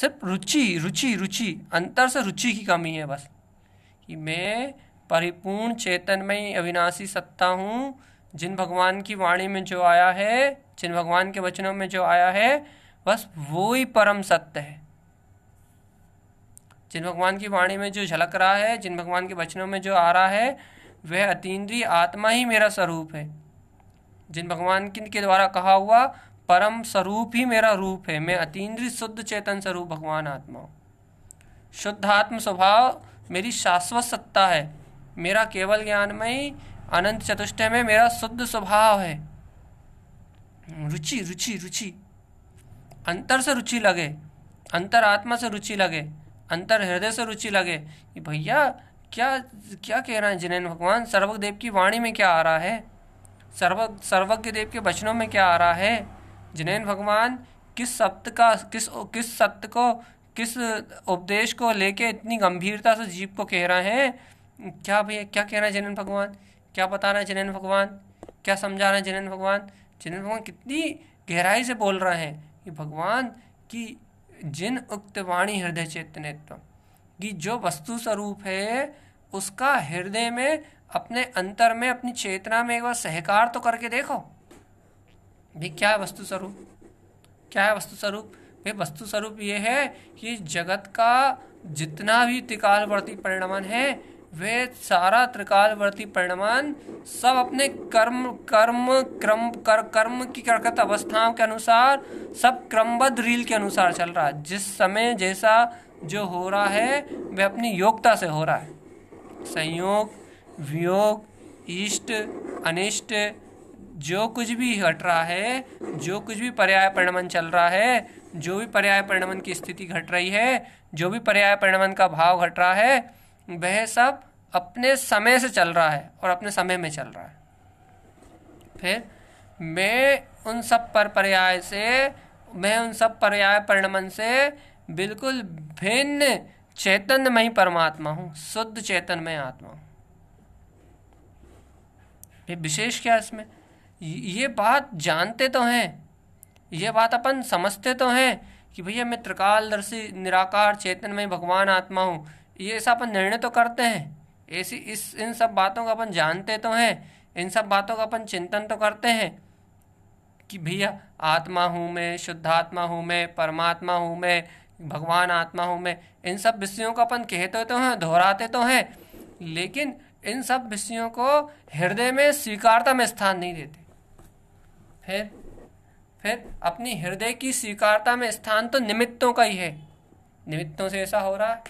सिर्फ रुचि रुचि रुचि अंतर से रुचि की कमी है बस कि मैं परिपूर्ण चेतन में अविनाशी सत्ता हूँ जिन भगवान की वाणी में जो आया है जिन भगवान के वचनों में जो आया है बस वो ही परम सत्य है जिन भगवान की वाणी में जो झलक रहा है जिन भगवान के वचनों में जो आ रहा है वह अतीन्द्रीय आत्मा ही मेरा स्वरूप है जिन भगवान के द्वारा कहा हुआ परम स्वरूप ही मेरा रूप है मैं अतीन्द्रिय शुद्ध चेतन स्वरूप भगवान आत्मा हूँ शुद्ध आत्म स्वभाव मेरी शाश्वत सत्ता है मेरा केवल ज्ञान में ही अनंत चतुष्टय में मेरा शुद्ध स्वभाव है रुचि रुचि रुचि अंतर से रुचि लगे अंतर आत्मा से रुचि लगे अंतर हृदय से रुचि लगे कि भैया क्या क्या कह रहे हैं जिनेन भगवान सर्वज्ञ देव की वाणी में क्या आ रहा है सर्व सर्वज्ञ देव के वचनों में क्या आ रहा है जिनेन भगवान किस सत्य का किस किस सत्य को किस उपदेश को लेके इतनी गंभीरता से जीव को कह रहे हैं क्या भैया क्या कह रहे हैं जिनैन भगवान क्या बता रहे हैं जिनैन भगवान क्या समझा रहे हैं जिनैन भगवान जिनैन भगवान कितनी गहराई से बोल रहे हैं कि भगवान की जिन उक्त वाणी हृदय चैतन्यत्व कि जो वस्तु स्वरूप है उसका हृदय में अपने अंतर में अपनी चेतना में एक बार सहकार तो करके देखो भी क्या है वस्तु स्वरूप क्या है वस्तु स्वरूप भाई वस्तु स्वरूप ये है कि जगत का जितना भी त्रिकालवर्ती परिणमन है वे सारा त्रिकालवर्ती परिणमन सब अपने कर्म कर्म क्रम कर कर्म की करकत अवस्थाओं के अनुसार सब क्रमबद्ध रील के अनुसार चल रहा है जिस समय जैसा जो हो रहा है वह अपनी योग्यता से हो रहा है संयोग वियोग इष्ट अनिष्ट जो कुछ भी हट रहा है जो कुछ भी पर्याय परिणमन चल रहा है जो भी पर्याय परिणमन की स्थिति घट रही है जो भी पर्याय परिणमन का भाव घट रहा है वह सब अपने समय से चल रहा है और अपने समय में चल रहा है फिर मैं उन सब पर पर्याय से मैं उन सब पर्याय परिणमन से बिल्कुल भिन्न ही परमात्मा हूँ शुद्ध चैतन्यमय आत्मा हूँ विशेष क्या इसमें ये बात जानते तो हैं ये बात अपन समझते तो हैं कि भैया मैं त्रिकालदर्शी निराकार चेतन में भगवान आत्मा हूँ ये ऐसा अपन निर्णय तो करते हैं ऐसी इस इन सब बातों का अपन जानते तो हैं इन सब बातों का अपन चिंतन तो करते हैं कि भैया आत्मा हूँ मैं शुद्ध आत्मा हूँ मैं परमात्मा हूँ मैं भगवान आत्मा हूँ मैं इन सब विषयों को अपन कहते तो हैं दोहराते तो हैं लेकिन इन सब विषयों को हृदय में स्वीकारता में स्थान नहीं देते फिर फिर अपने हृदय की स्वीकारता में स्थान तो निमित्तों का ही है निमित्तों से ऐसा हो रहा है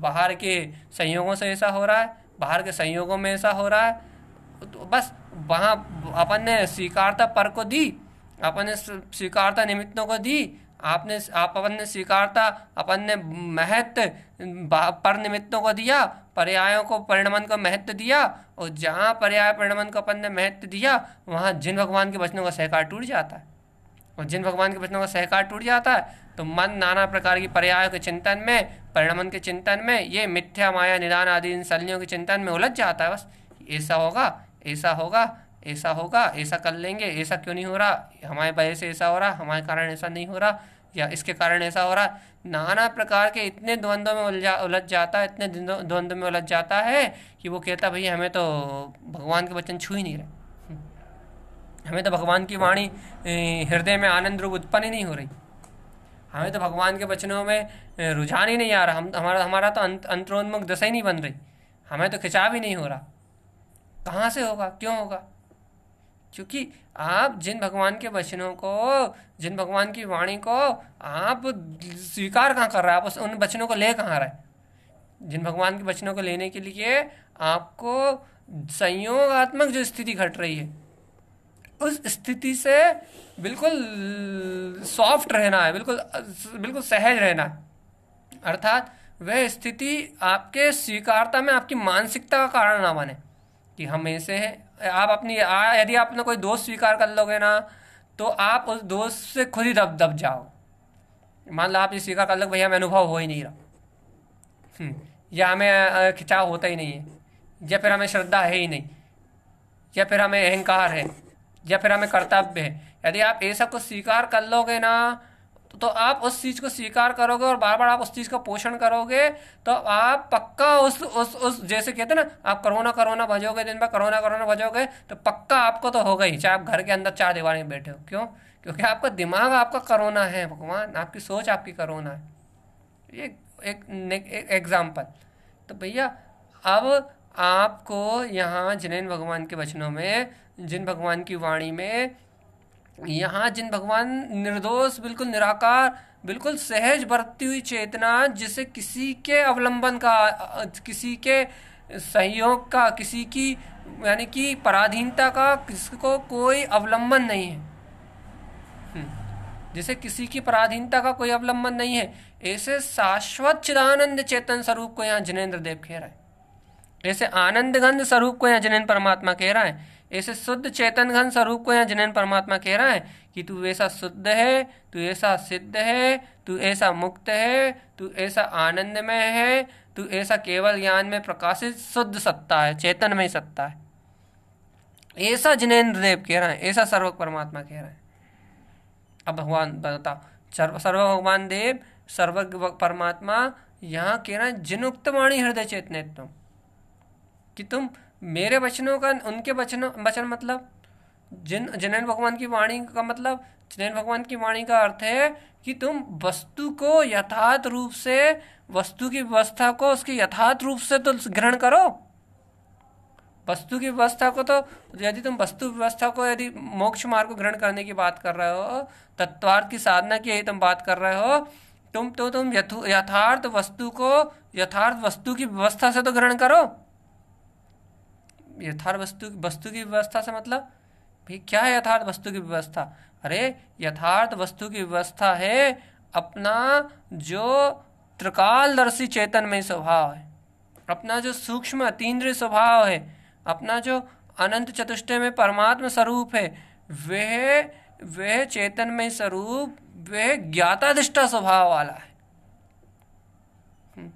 बाहर के संयोगों से ऐसा हो रहा है बाहर के संयोगों में ऐसा हो रहा है तो बस वहाँ अपन ने स्वीकारता पर को दी अपन ने स्वीकारता निमित्तों को दी आपने आप अपन ने स्वीकारता अपन ने महत्व पर निमित्तों को दिया पर्यायों को परिणमन का महत्व दिया और जहाँ पर्याय परिणमन को अपन ने महत्व दिया वहाँ जिन भगवान के वचनों का सहकार टूट जाता है और जिन भगवान के वचनों का सहकार टूट जाता है तो मन नाना प्रकार की पर्यायों के चिंतन में परिणमन के चिंतन में ये मिथ्या माया निदान आदि इन सलियों के चिंतन में उलझ जाता है बस ऐसा होगा ऐसा होगा ऐसा होगा ऐसा कर लेंगे ऐसा क्यों नहीं हो रहा हमारे वजह से ऐसा हो रहा हमारे कारण ऐसा नहीं हो रहा या इसके कारण ऐसा हो रहा है नाना प्रकार के इतने द्वंद्व में उलझा उलझ जाता है इतने द्वंद्व में उलझ जाता है कि वो कहता भैया हमें तो भगवान के वचन छू ही नहीं रहे हमें तो भगवान की वाणी हृदय में आनंद रूप उत्पन्न ही नहीं हो रही हमें तो भगवान के वचनों में रुझान ही नहीं आ रहा हम हमारा हमारा तो अंत अंतरोन्मुख दशा ही नहीं बन रही हमें तो खिंचाव ही नहीं हो रहा कहाँ से होगा क्यों होगा क्योंकि आप जिन भगवान के वचनों को जिन भगवान की वाणी को आप स्वीकार कहाँ कर रहे हैं आप उस उन वचनों को ले कहाँ रहे जिन भगवान के वचनों को लेने के लिए आपको संयोगात्मक जो स्थिति घट रही है उस स्थिति से बिल्कुल सॉफ्ट रहना है बिल्कुल बिल्कुल सहज रहना है अर्थात वह स्थिति आपके स्वीकारता में आपकी मानसिकता का कारण ना बने कि हम ऐसे हैं आप अपनी यदि आप अपना कोई दोस्त स्वीकार कर लोगे ना तो आप उस दोस्त से खुद ही दब दब जाओ मान लो आप ये स्वीकार कर लो भैया मैं अनुभव हो ही नहीं रहा हम्म, या हमें खिंचाव होता ही नहीं है या फिर हमें श्रद्धा है ही नहीं या फिर हमें अहंकार है या फिर हमें कर्तव्य है यदि आप ये सब कुछ स्वीकार कर लोगे ना तो आप उस चीज़ को स्वीकार करोगे और बार बार आप उस चीज़ का पोषण करोगे तो आप पक्का उस उस उस जैसे कहते ना आप करोना करोना भजोगे दिन भर करोना करोना भजोगे तो पक्का आपको तो होगा ही चाहे आप घर के अंदर चार दीवार में बैठे हो क्यों क्योंकि आपका दिमाग आपका करोना है भगवान आपकी सोच आपकी करोना है ये एक एग्जाम्पल तो भैया अब आपको यहाँ जिनेन भगवान के वचनों में जिन भगवान की वाणी में यहाँ जिन भगवान निर्दोष बिल्कुल निराकार बिल्कुल सहज बरतती हुई चेतना जिसे किसी के अवलंबन का किसी के सहयोग का किसी की यानी कि पराधीनता का किसको कोई अवलंबन नहीं है हम्म, जिसे किसी की पराधीनता का कोई अवलंबन नहीं है ऐसे शाश्वत चिदानंद चेतन स्वरूप को यहाँ जिनेन्द्र देव कह रहा है ऐसे आनंद गंध स्वरूप को यहाँ जिनेन्द्र परमात्मा कह रहा है ऐसे शुद्ध चेतन घन स्वरूप को यहाँ जनन परमात्मा कह रहा है कि तू ऐसा शुद्ध है तू ऐसा सिद्ध है तू ऐसा मुक्त है तू ऐसा आनंदमय है तू ऐसा केवल ज्ञान में प्रकाशित शुद्ध सत्ता है चेतनमय सत्ता है ऐसा जिनेन्द्र देव कह रहा है ऐसा सर्व परमात्मा कह रहा है अब भगवान बताओ सर्व सर्व भगवान देव सर्व परमात्मा यहाँ कह रहा है जिनुक्त वाणी हृदय चेतने तुम कि तुम मेरे वचनों का उनके वचनों वचन मतलब जिन जनैन भगवान की वाणी का मतलब जनैन भगवान की वाणी का अर्थ है कि तुम वस्तु को यथार्थ रूप से वस्तु की व्यवस्था को उसके यथार्थ रूप से तो ग्रहण करो वस्तु की व्यवस्था को तो यदि तुम वस्तु व्यवस्था को यदि मोक्ष मार्ग को ग्रहण करने की बात कर रहे हो तत्वार्थ की साधना की यदि तुम बात कर रहे हो तुम तो तुम यथार्थ वस्तु को यथार्थ वस्तु की व्यवस्था से तो ग्रहण करो यथार्थ वस्तु वस्तु की व्यवस्था से मतलब भाई क्या है यथार्थ वस्तु की व्यवस्था अरे यथार्थ वस्तु की व्यवस्था है अपना जो त्रिकालदर्शी चेतनमय स्वभाव है अपना जो सूक्ष्म अतीन्द्र स्वभाव है अपना जो अनंत चतुष्टय में परमात्म स्वरूप है वह वह चेतनमय स्वरूप वह ज्ञाताधिष्ठा स्वभाव वाला है हम्म,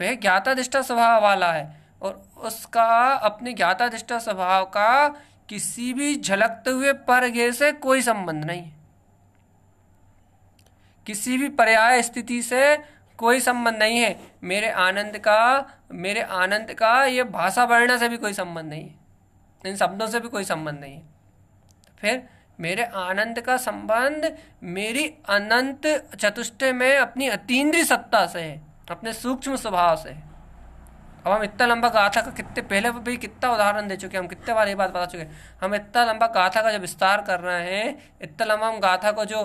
वह ज्ञाताधिष्ठा स्वभाव वाला है और उसका अपने ज्ञाताधिष्ठा स्वभाव का किसी भी झलकते हुए परघे से कोई संबंध नहीं किसी भी पर्याय स्थिति से कोई संबंध नहीं है मेरे आनंद का मेरे आनंद का ये भाषा वर्ण से भी कोई संबंध नहीं है इन शब्दों से भी कोई संबंध नहीं है फिर मेरे आनंद का संबंध मेरी अनंत चतुष्टय में अपनी अतीन्द्रिय सत्ता से है अपने सूक्ष्म स्वभाव से है अब हम इतना लंबा गाथा का कितने पहले भी कितना उदाहरण दे चुके हम कितने बार ये बात बता चुके हम इतना लंबा गाथा का जो विस्तार कर रहे हैं इतना लंबा हम गाथा को जो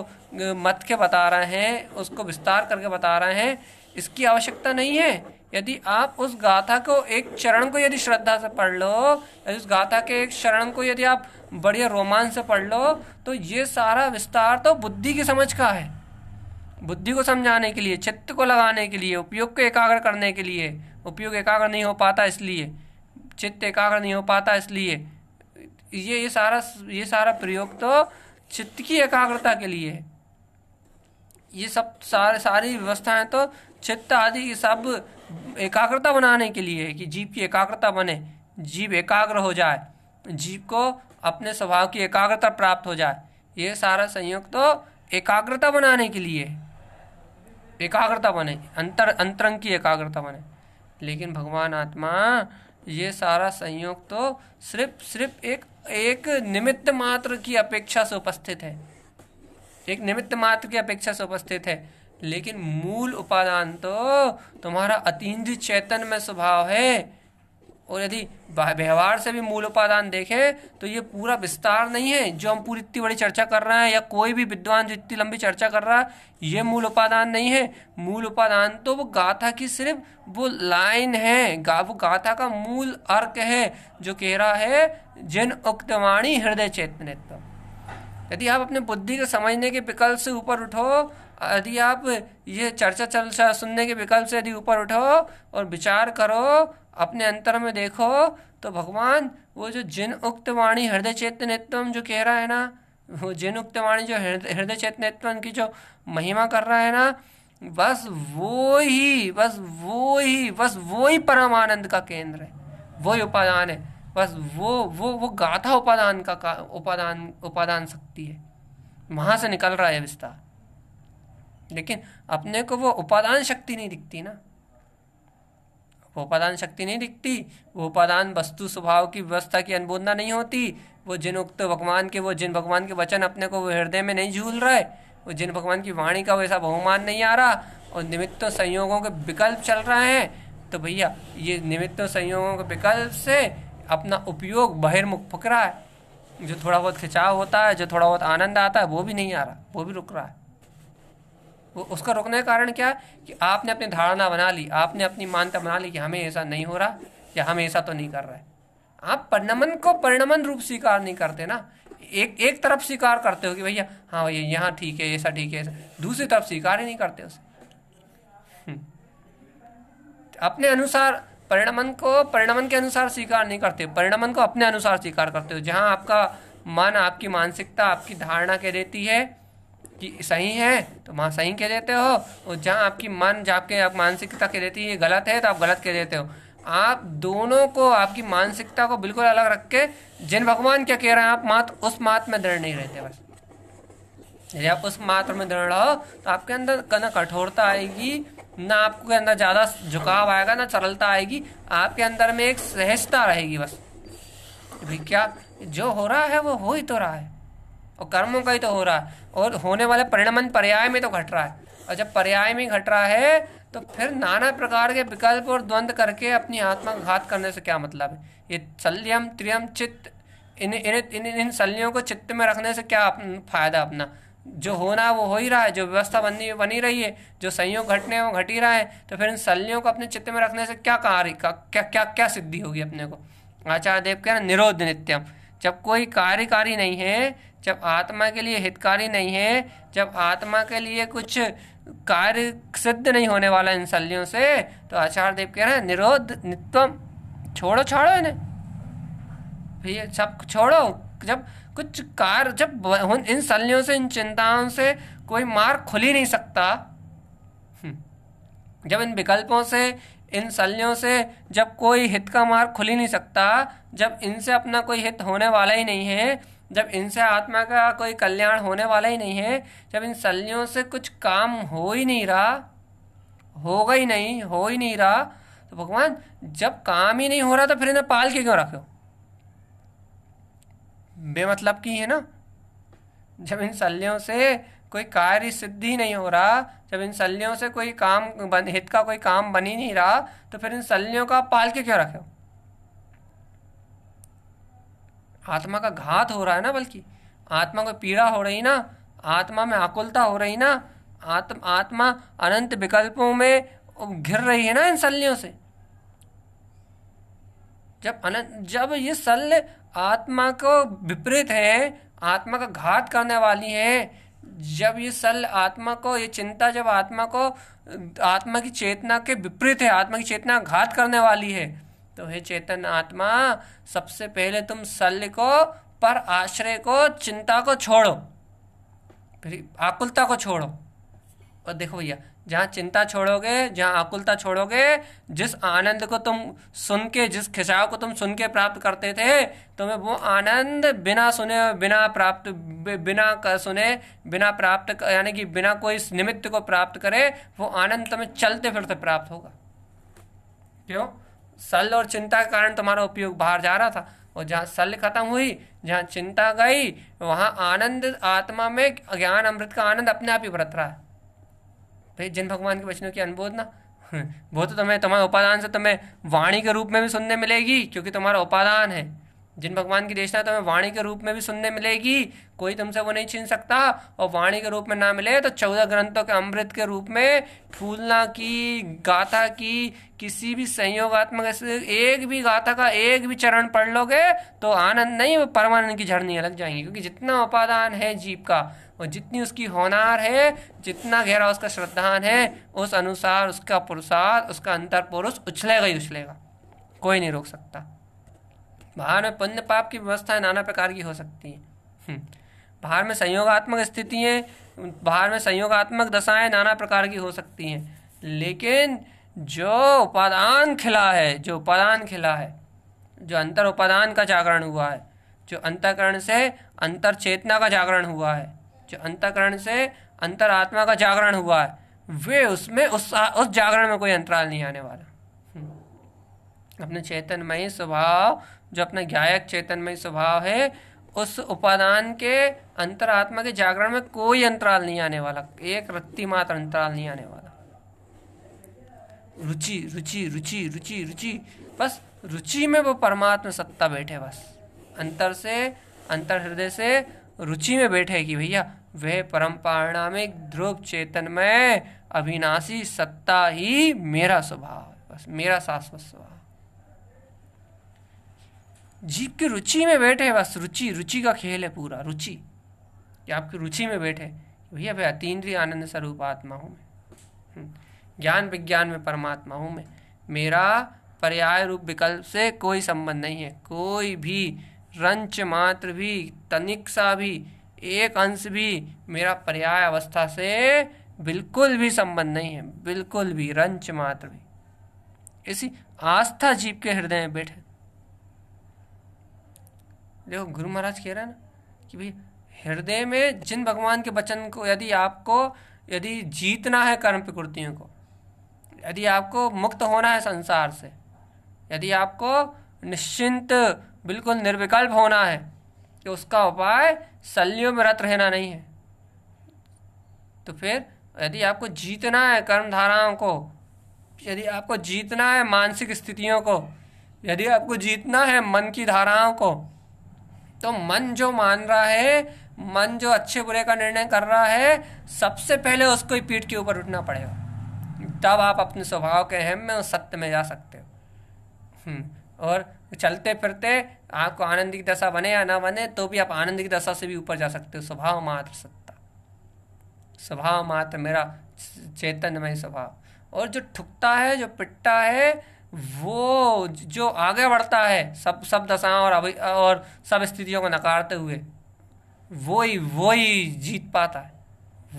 मत के बता रहे हैं उसको विस्तार करके बता रहे हैं इसकी आवश्यकता नहीं है यदि आप उस गाथा को एक चरण को यदि श्रद्धा से पढ़ लो या उस गाथा के एक चरण को यदि आप बढ़िया रोमांच से पढ़ लो तो ये सारा विस्तार तो बुद्धि की समझ का है बुद्धि को समझाने के लिए चित्त को लगाने के लिए उपयोग को एकाग्र करने के लिए उपयोग एकाग्र नहीं हो पाता इसलिए चित्त एकाग्र नहीं हो पाता इसलिए ये ये सारा ये सारा प्रयोग तो चित्त की एकाग्रता के लिए है ये सब सारे सारी व्यवस्थाएं तो चित्त आदि ये सब एकाग्रता बनाने के लिए है कि जीव की एकाग्रता बने जीव एकाग्र हो जाए जीव को अपने स्वभाव की एकाग्रता प्राप्त हो जाए ये सारा संयोग तो एकाग्रता बनाने के लिए एकाग्रता बने अंतर अंतरंग की एकाग्रता बने लेकिन भगवान आत्मा ये सारा संयोग तो सिर्फ सिर्फ एक एक निमित्त मात्र की अपेक्षा से उपस्थित है एक निमित्त मात्र की अपेक्षा से उपस्थित है लेकिन मूल उपादान तो तुम्हारा अतीन्द्रिय चैतन्य में स्वभाव है और यदि व्यवहार से भी मूल उपादान देखें तो ये पूरा विस्तार नहीं है जो हम पूरी इतनी बड़ी चर्चा कर रहे हैं या कोई भी विद्वान जो इतनी लंबी चर्चा कर रहा है ये मूल उपादान नहीं है मूल उपादान तो वो गाथा की सिर्फ वो लाइन है गा वो गाथा का मूल अर्क है जो कह रहा है जिन उक्तवाणी हृदय चेतनित्व यदि आप अपने बुद्धि को समझने के विकल्प से ऊपर उठो यदि आप ये चर्चा चर्चा सुनने के विकल्प से यदि ऊपर उठो और विचार करो अपने अंतर में देखो तो भगवान वो जो जिन उक्त वाणी हृदय चैतन्यत्वम जो कह रहा है ना वो जिन उक्त वाणी जो हृदय चैतन्यत्वम की जो महिमा कर रहा है ना बस वो ही बस वो ही बस वो ही परमानंद का केंद्र है वो ही उपादान है बस वो वो वो गाथा उपादान का, का उपादान उपादान शक्ति है वहाँ से निकल रहा है विस्तार लेकिन अपने को वो उपादान शक्ति नहीं दिखती ना वो उपादान शक्ति नहीं दिखती वो उपादान वस्तु स्वभाव की व्यवस्था की अनबोधना नहीं होती वो जिन उक्त भगवान के वो जिन भगवान के वचन अपने को वो हृदय में नहीं झूल रहे वो जिन भगवान की वाणी का वैसा बहुमान नहीं आ रहा और निमित्तों संयोगों के विकल्प चल रहे हैं तो भैया ये निमित्तों संयोगों के विकल्प से अपना उपयोग बहिर्मुख फुक रहा है जो थोड़ा बहुत खिंचाव होता है जो थोड़ा बहुत आनंद आता है वो भी नहीं आ रहा वो भी रुक रहा है उसका रोकने का कारण क्या कि आपने अपनी धारणा बना ली आपने अपनी मान्यता बना ली कि हमें ऐसा नहीं हो रहा या हम ऐसा तो नहीं कर रहे आप परिणमन को परिणमन रूप स्वीकार नहीं करते ना एक एक तरफ स्वीकार करते हो कि भैया हाँ भैया यहाँ ठीक है ऐसा ठीक है ऐसा दूसरी तरफ स्वीकार ही नहीं करते उसे हम्म। अपने अनुसार परिणमन को परिणमन के अनुसार स्वीकार नहीं करते परिणमन को अपने अनुसार स्वीकार करते हो जहाँ आपका मन आपकी मानसिकता आपकी धारणा के रहती है कि सही है तो वहाँ सही कह देते हो और जहाँ आपकी मन आपके आप मानसिकता कह देती है गलत है तो आप गलत कह देते हो आप दोनों को आपकी मानसिकता को बिल्कुल अलग रख के जिन भगवान क्या कह रहे हैं आप मात्र उस मात्र में दृढ़ नहीं रहते बस यदि आप उस मात्र में दृढ़ रहो तो आपके अंदर न कठोरता आएगी ना आपके अंदर ज़्यादा झुकाव आएगा ना सरलता आएगी आपके अंदर में एक सहजता रहेगी बस भाई क्या जो हो रहा है वो हो ही तो रहा है और कर्मों का ही तो हो रहा है और होने वाले परिणमन पर्याय में तो घट रहा है और जब पर्याय में घट रहा है तो फिर नाना प्रकार के विकल्प और द्वंद्व करके अपनी आत्मा का घात करने से क्या मतलब है ये शल्यम त्रियम चित्त इन इन इन इन शल्यों को चित्त में रखने से क्या फायदा अपना जो होना वो हो ही रहा है जो व्यवस्था बननी बनी रही है जो संयोग घटने वो घट ही रहा है तो फिर इन शल्यों को अपने चित्त में रखने से क्या कार्य क्या क्या क्या, क्या सिद्धि होगी अपने को आचार्य देव कह रहे निरोध नित्यम जब कोई कार्यकारी नहीं है जब आत्मा के लिए हितकारी नहीं है जब आत्मा के लिए कुछ कार्य सिद्ध नहीं होने वाला इन शल्यों से तो आचार्य देव कह रहे हैं निरोध नित्वम छोड़ो छोड़ो इन्हें भैया सब छोड़ो जब कुछ कार जब इन शल्यों से इन चिंताओं से कोई मार्ग खुल ही नहीं सकता हम्म, जब इन विकल्पों से इन शल्यों से जब कोई हित का मार्ग खुल ही नहीं सकता जब इनसे अपना कोई हित होने वाला ही नहीं है जब इनसे आत्मा का कोई कल्याण होने वाला ही नहीं है जब इन सलियों से कुछ काम हो ही नहीं रहा होगा ही नहीं हो ही नहीं रहा तो भगवान जब काम ही नहीं हो रहा तो फिर इन्हें पाल के क्यों रखे बेमतलब की है ना जब इन सलियों से कोई कार्य सिद्धि नहीं हो रहा जब इन सलियों से कोई काम बन हित का कोई काम बन ही नहीं रहा तो फिर इन सलियों का पाल के क्यों रखे हो आत्मा का घात हो रहा है ना बल्कि आत्मा को पीड़ा हो रही ना आत्मा में आकुलता हो रही ना आत्म आत्मा अनंत विकल्पों में घिर रही है ना इन शल्यों से जब अनंत जब ये शल्य आत्मा को विपरीत है आत्मा का घात करने वाली है जब ये सल आत्मा को ये चिंता जब आत्मा को आत्मा की चेतना के विपरीत है आत्मा की चेतना घात करने वाली है तो हे चेतन आत्मा सबसे पहले तुम शल्य को पर आश्रय को चिंता को छोड़ो फिर आकुलता को छोड़ो और देखो भैया जहाँ चिंता छोड़ोगे जहाँ आकुलता छोड़ोगे जिस आनंद को तुम सुन के जिस खिंचाव को तुम सुन के प्राप्त करते थे तुम्हें वो आनंद बिना सुने बिना प्राप्त बिना सुने बिना प्राप्त यानी कि बिना कोई निमित्त को प्राप्त करे वो आनंद तुम्हें चलते फिरते प्राप्त होगा क्यों सल और चिंता के कारण तुम्हारा उपयोग बाहर जा रहा था और जहाँ सल खत्म हुई जहाँ चिंता गई वहाँ आनंद आत्मा में ज्ञान अमृत का आनंद अपने आप ही बरत रहा है भाई जिन भगवान के वचनों की ना वो तो तुम्हें तुम्हारे उपादान से तुम्हें वाणी के रूप में भी सुनने मिलेगी क्योंकि तुम्हारा उपादान है जिन भगवान की देशना तुम्हें वाणी के रूप में भी सुनने मिलेगी कोई तुमसे वो नहीं छीन सकता और वाणी के रूप में ना मिले तो चौदह ग्रंथों के अमृत के रूप में फूलना की गाथा की किसी भी संयोगात्मक एक भी गाथा का एक भी चरण पढ़ लोगे तो आनंद नहीं वो परमानंद की झड़नी अलग जाएंगी क्योंकि जितना उपादान है जीव का और जितनी उसकी होनार है जितना गहरा उसका श्रद्धान है उस अनुसार उसका पुरुषार्थ उसका अंतर पुरुष उछलेगा ही उछलेगा कोई नहीं रोक सकता बाहर में पुण्य पाप की व्यवस्थाएं नाना प्रकार की हो सकती हैं बाहर हम्म। में संयोगात्मक स्थितियाँ बाहर में संयोगात्मक दशाएं नाना प्रकार की हो सकती हैं लेकिन जो उपादान खिला है जो उपादान खिला है जो अंतर उपादान का जागरण हुआ है जो अंतकरण से अंतर चेतना का जागरण हुआ है जो अंतकरण से अंतर आत्मा का जागरण हुआ है वे उसमें उस उस जागरण में कोई अंतराल नहीं आने वाला हम्म। अपने चेतनमय स्वभाव जो अपना ज्ञायक में स्वभाव है उस उपादान के अंतरात्मा के जागरण में कोई अंतराल नहीं आने वाला एक रत्ती मात्र अंतराल नहीं आने वाला रुचि रुचि रुचि रुचि रुचि बस रुचि में वो परमात्मा सत्ता बैठे बस अंतर से अंतर हृदय से रुचि में बैठे कि भैया वह परम पारणामिक ध्रुव चेतन में अविनाशी सत्ता ही मेरा स्वभाव बस मेरा शाश्वत स्वभाव जीप की रुचि में बैठे बस रुचि रुचि का खेल है पूरा रुचि कि आपकी रुचि में बैठे भैया भैया अतीन्द्रिय आनंद स्वरूप आत्मा हूँ मैं हम्म। ज्ञान विज्ञान में परमात्मा हूँ मैं मेरा पर्याय रूप विकल्प से कोई संबंध नहीं है कोई भी रंच मात्र भी तनिक सा भी एक अंश भी मेरा पर्याय अवस्था से बिल्कुल भी संबंध नहीं है बिल्कुल भी रंच मात्र भी ऐसी आस्था जीव के हृदय में बैठे देखो गुरु महाराज कह रहे हैं ना कि भाई हृदय में जिन भगवान के वचन को यदि आपको यदि जीतना है कर्म प्रकृतियों को यदि आपको मुक्त होना है संसार से यदि आपको निश्चिंत बिल्कुल निर्विकल्प होना है कि तो उसका उपाय शल्यों में रत रहना नहीं है तो फिर यदि आपको जीतना है कर्म धाराओं को यदि आपको जीतना है मानसिक स्थितियों को यदि आपको जीतना है मन की धाराओं को तो मन जो मान रहा है मन जो अच्छे बुरे का निर्णय कर रहा है सबसे पहले उसको ही पीठ के ऊपर उठना पड़ेगा तब आप अपने स्वभाव के अहम में उस सत्य में जा सकते हो हम्म, और चलते फिरते आपको आनंद की दशा बने या ना बने तो भी आप आनंद की दशा से भी ऊपर जा सकते हो स्वभाव मात्र सत्ता स्वभाव मात्र मेरा चेतनमय स्वभाव और जो ठुकता है जो पिटता है वो जो आगे बढ़ता है सब सब दशाओं और अभी और सब स्थितियों को नकारते हुए वही वही जीत पाता है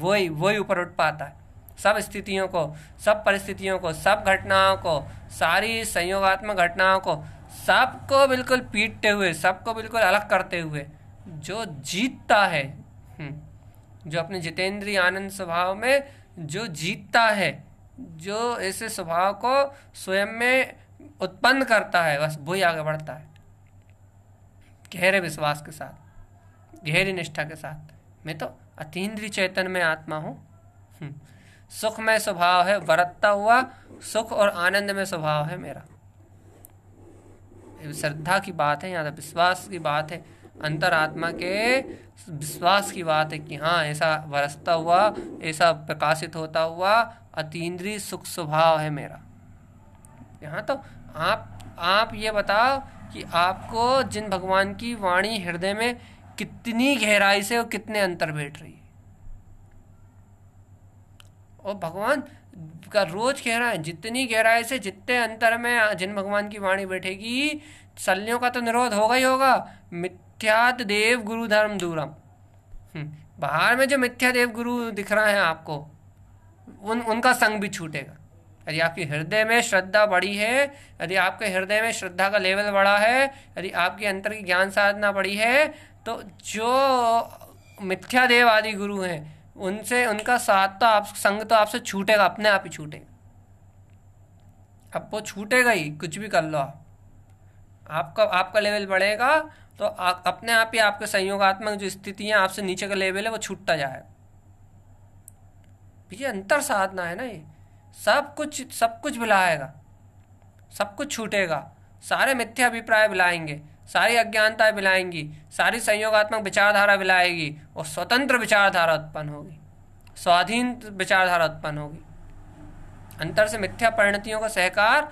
वही वही ऊपर उठ पाता है सब स्थितियों को सब परिस्थितियों को सब घटनाओं को सारी संयोगात्मक घटनाओं को सबको बिल्कुल पीटते हुए सबको बिल्कुल अलग करते हुए जो जीतता है हम्म, जो अपने जितेंद्रीय आनंद स्वभाव में जो जीतता है जो ऐसे स्वभाव को स्वयं में उत्पन्न करता है बस वही आगे बढ़ता है गहरे विश्वास के साथ गहरी निष्ठा के साथ मैं तो अतीन्द्रिय चेतन में आत्मा हूँ हम्म। सुख में स्वभाव है बरतता हुआ सुख और आनंद में स्वभाव है मेरा श्रद्धा की बात है यहाँ तो विश्वास की बात है अंतर आत्मा के विश्वास की बात है कि हाँ ऐसा बरसता हुआ ऐसा प्रकाशित होता हुआ अतीन्द्रिय सुख स्वभाव है मेरा यहाँ तो आप आप ये बताओ कि आपको जिन भगवान की वाणी हृदय में कितनी गहराई से और कितने अंतर बैठ रही है और भगवान का रोज कह रहा है जितनी गहराई से जितने अंतर में जिन भगवान की वाणी बैठेगी शल्यों का तो निरोध होगा ही होगा मिथ्यात देव गुरु धर्म दूरम हम्म, बाहर में जो मिथ्या देव गुरु दिख रहा है आपको उन उनका संग भी छूटेगा यदि आपके हृदय में श्रद्धा बड़ी है यदि आपके हृदय में श्रद्धा का लेवल बड़ा है यदि आपके अंतर की ज्ञान साधना बड़ी है तो जो मिथ्यादेव आदि गुरु हैं उनसे उनका साथ तो आप संग तो आपसे छूटेगा अपने आप ही छूटेगा अब वो छूटेगा ही कुछ भी कर लो आपका आपका लेवल बढ़ेगा तो आ, अपने आप ही आपके संयोगात्मक जो स्थितियाँ आपसे नीचे का लेवल है वो छूटता जाएगा ये अंतर साधना है ना ये सब कुछ सब कुछ भुलाएगा सब कुछ छूटेगा सारे मिथ्या अभिप्राय भुलाएंगे सारी अज्ञानताएं मिलाएंगी सारी संयोगात्मक विचारधारा मिलाएगी और स्वतंत्र विचारधारा उत्पन्न होगी स्वाधीन विचारधारा उत्पन्न होगी अंतर से मिथ्या परिणतियों का सहकार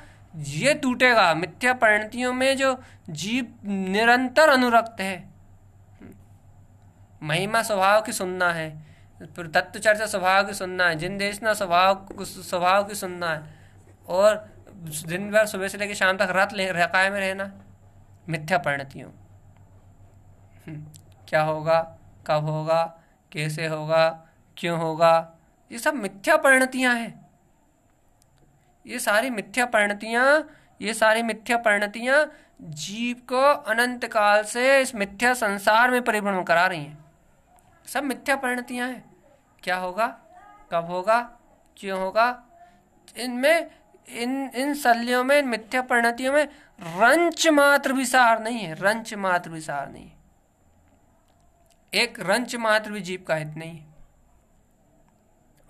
ये टूटेगा मिथ्या परिणतियों में जो जीव निरंतर अनुरक्त है महिमा स्वभाव की सुनना है तत्व चर्चा स्वभाव की सुनना है जिन ना स्वभाव स्वभाव की सुनना है और दिन भर सुबह से लेकर शाम तक रात रकाय में रहना मिथ्या परिणतियों हम्म, क्या होगा कब होगा कैसे होगा क्यों होगा ये सब मिथ्या परिणतियाँ हैं ये सारी मिथ्या परिणतियाँ ये सारी मिथ्या परिणतियाँ जीव को अनंत काल से इस मिथ्या संसार में परिभ्रमण करा रही हैं सब मिथ्या परिणतियाँ हैं क्या होगा कब होगा क्यों होगा इनमें इन इन शल्यों में इन मिथ्या परिणतियों में रंच मात्र भी नहीं है रंच मात्र भी नहीं है एक रंच मात्र भी जीव का हित नहीं है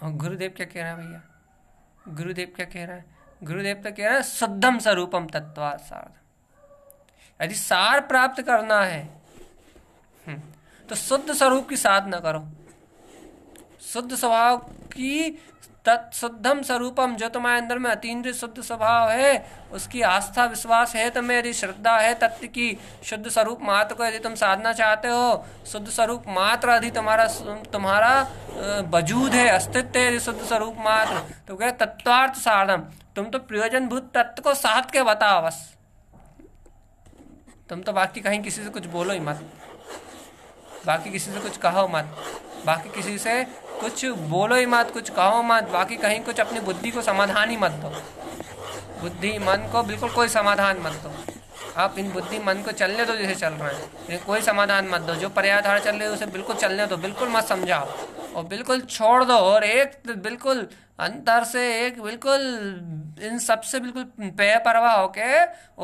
और गुरुदेव क्या कह रहे हैं भैया गुरुदेव क्या कह रहे हैं गुरुदेव तो कह रहे हैं शुद्धम स्वरूपम तत्वा सार यदि सार प्राप्त करना है हम्म, तो शुद्ध स्वरूप की साधना करो शुद्ध स्वभाव की तत्शुद्धम स्वरूपम जो तुम्हारे अंदर में अतीन्द्र शुद्ध स्वभाव है उसकी आस्था विश्वास है तो मेरी श्रद्धा है तत्व की शुद्ध स्वरूप मात्र को यदि तुम साधना चाहते हो शुद्ध स्वरूप मात्र यदि तुम्हारा तुम्हारा वजूद है अस्तित्व है यदि शुद्ध स्वरूप मात्र तो कह तत्वार्थ साधन तुम तो प्रयोजन भूत तत्व को साध के बताओ बस तुम तो बाकी कहीं किसी से कुछ बोलो ही मत बाकी किसी से कुछ कहो मत बाकी किसी से कुछ बोलो ही मत कुछ कहो मत बाकी कहीं कुछ अपनी बुद्धि को समाधान ही मत दो बुद्धि मन को बिल्कुल कोई समाधान मत दो आप इन बुद्धि मन को चलने दो जैसे चल रहे हैं कोई समाधान मत दो जो पर्याधार चल रही है उसे बिल्कुल चलने दो बिल्कुल मत समझाओ और बिल्कुल छोड़ दो और एक बिल्कुल अंतर से एक बिल्कुल इन सब से बिल्कुल बेपरवाह होके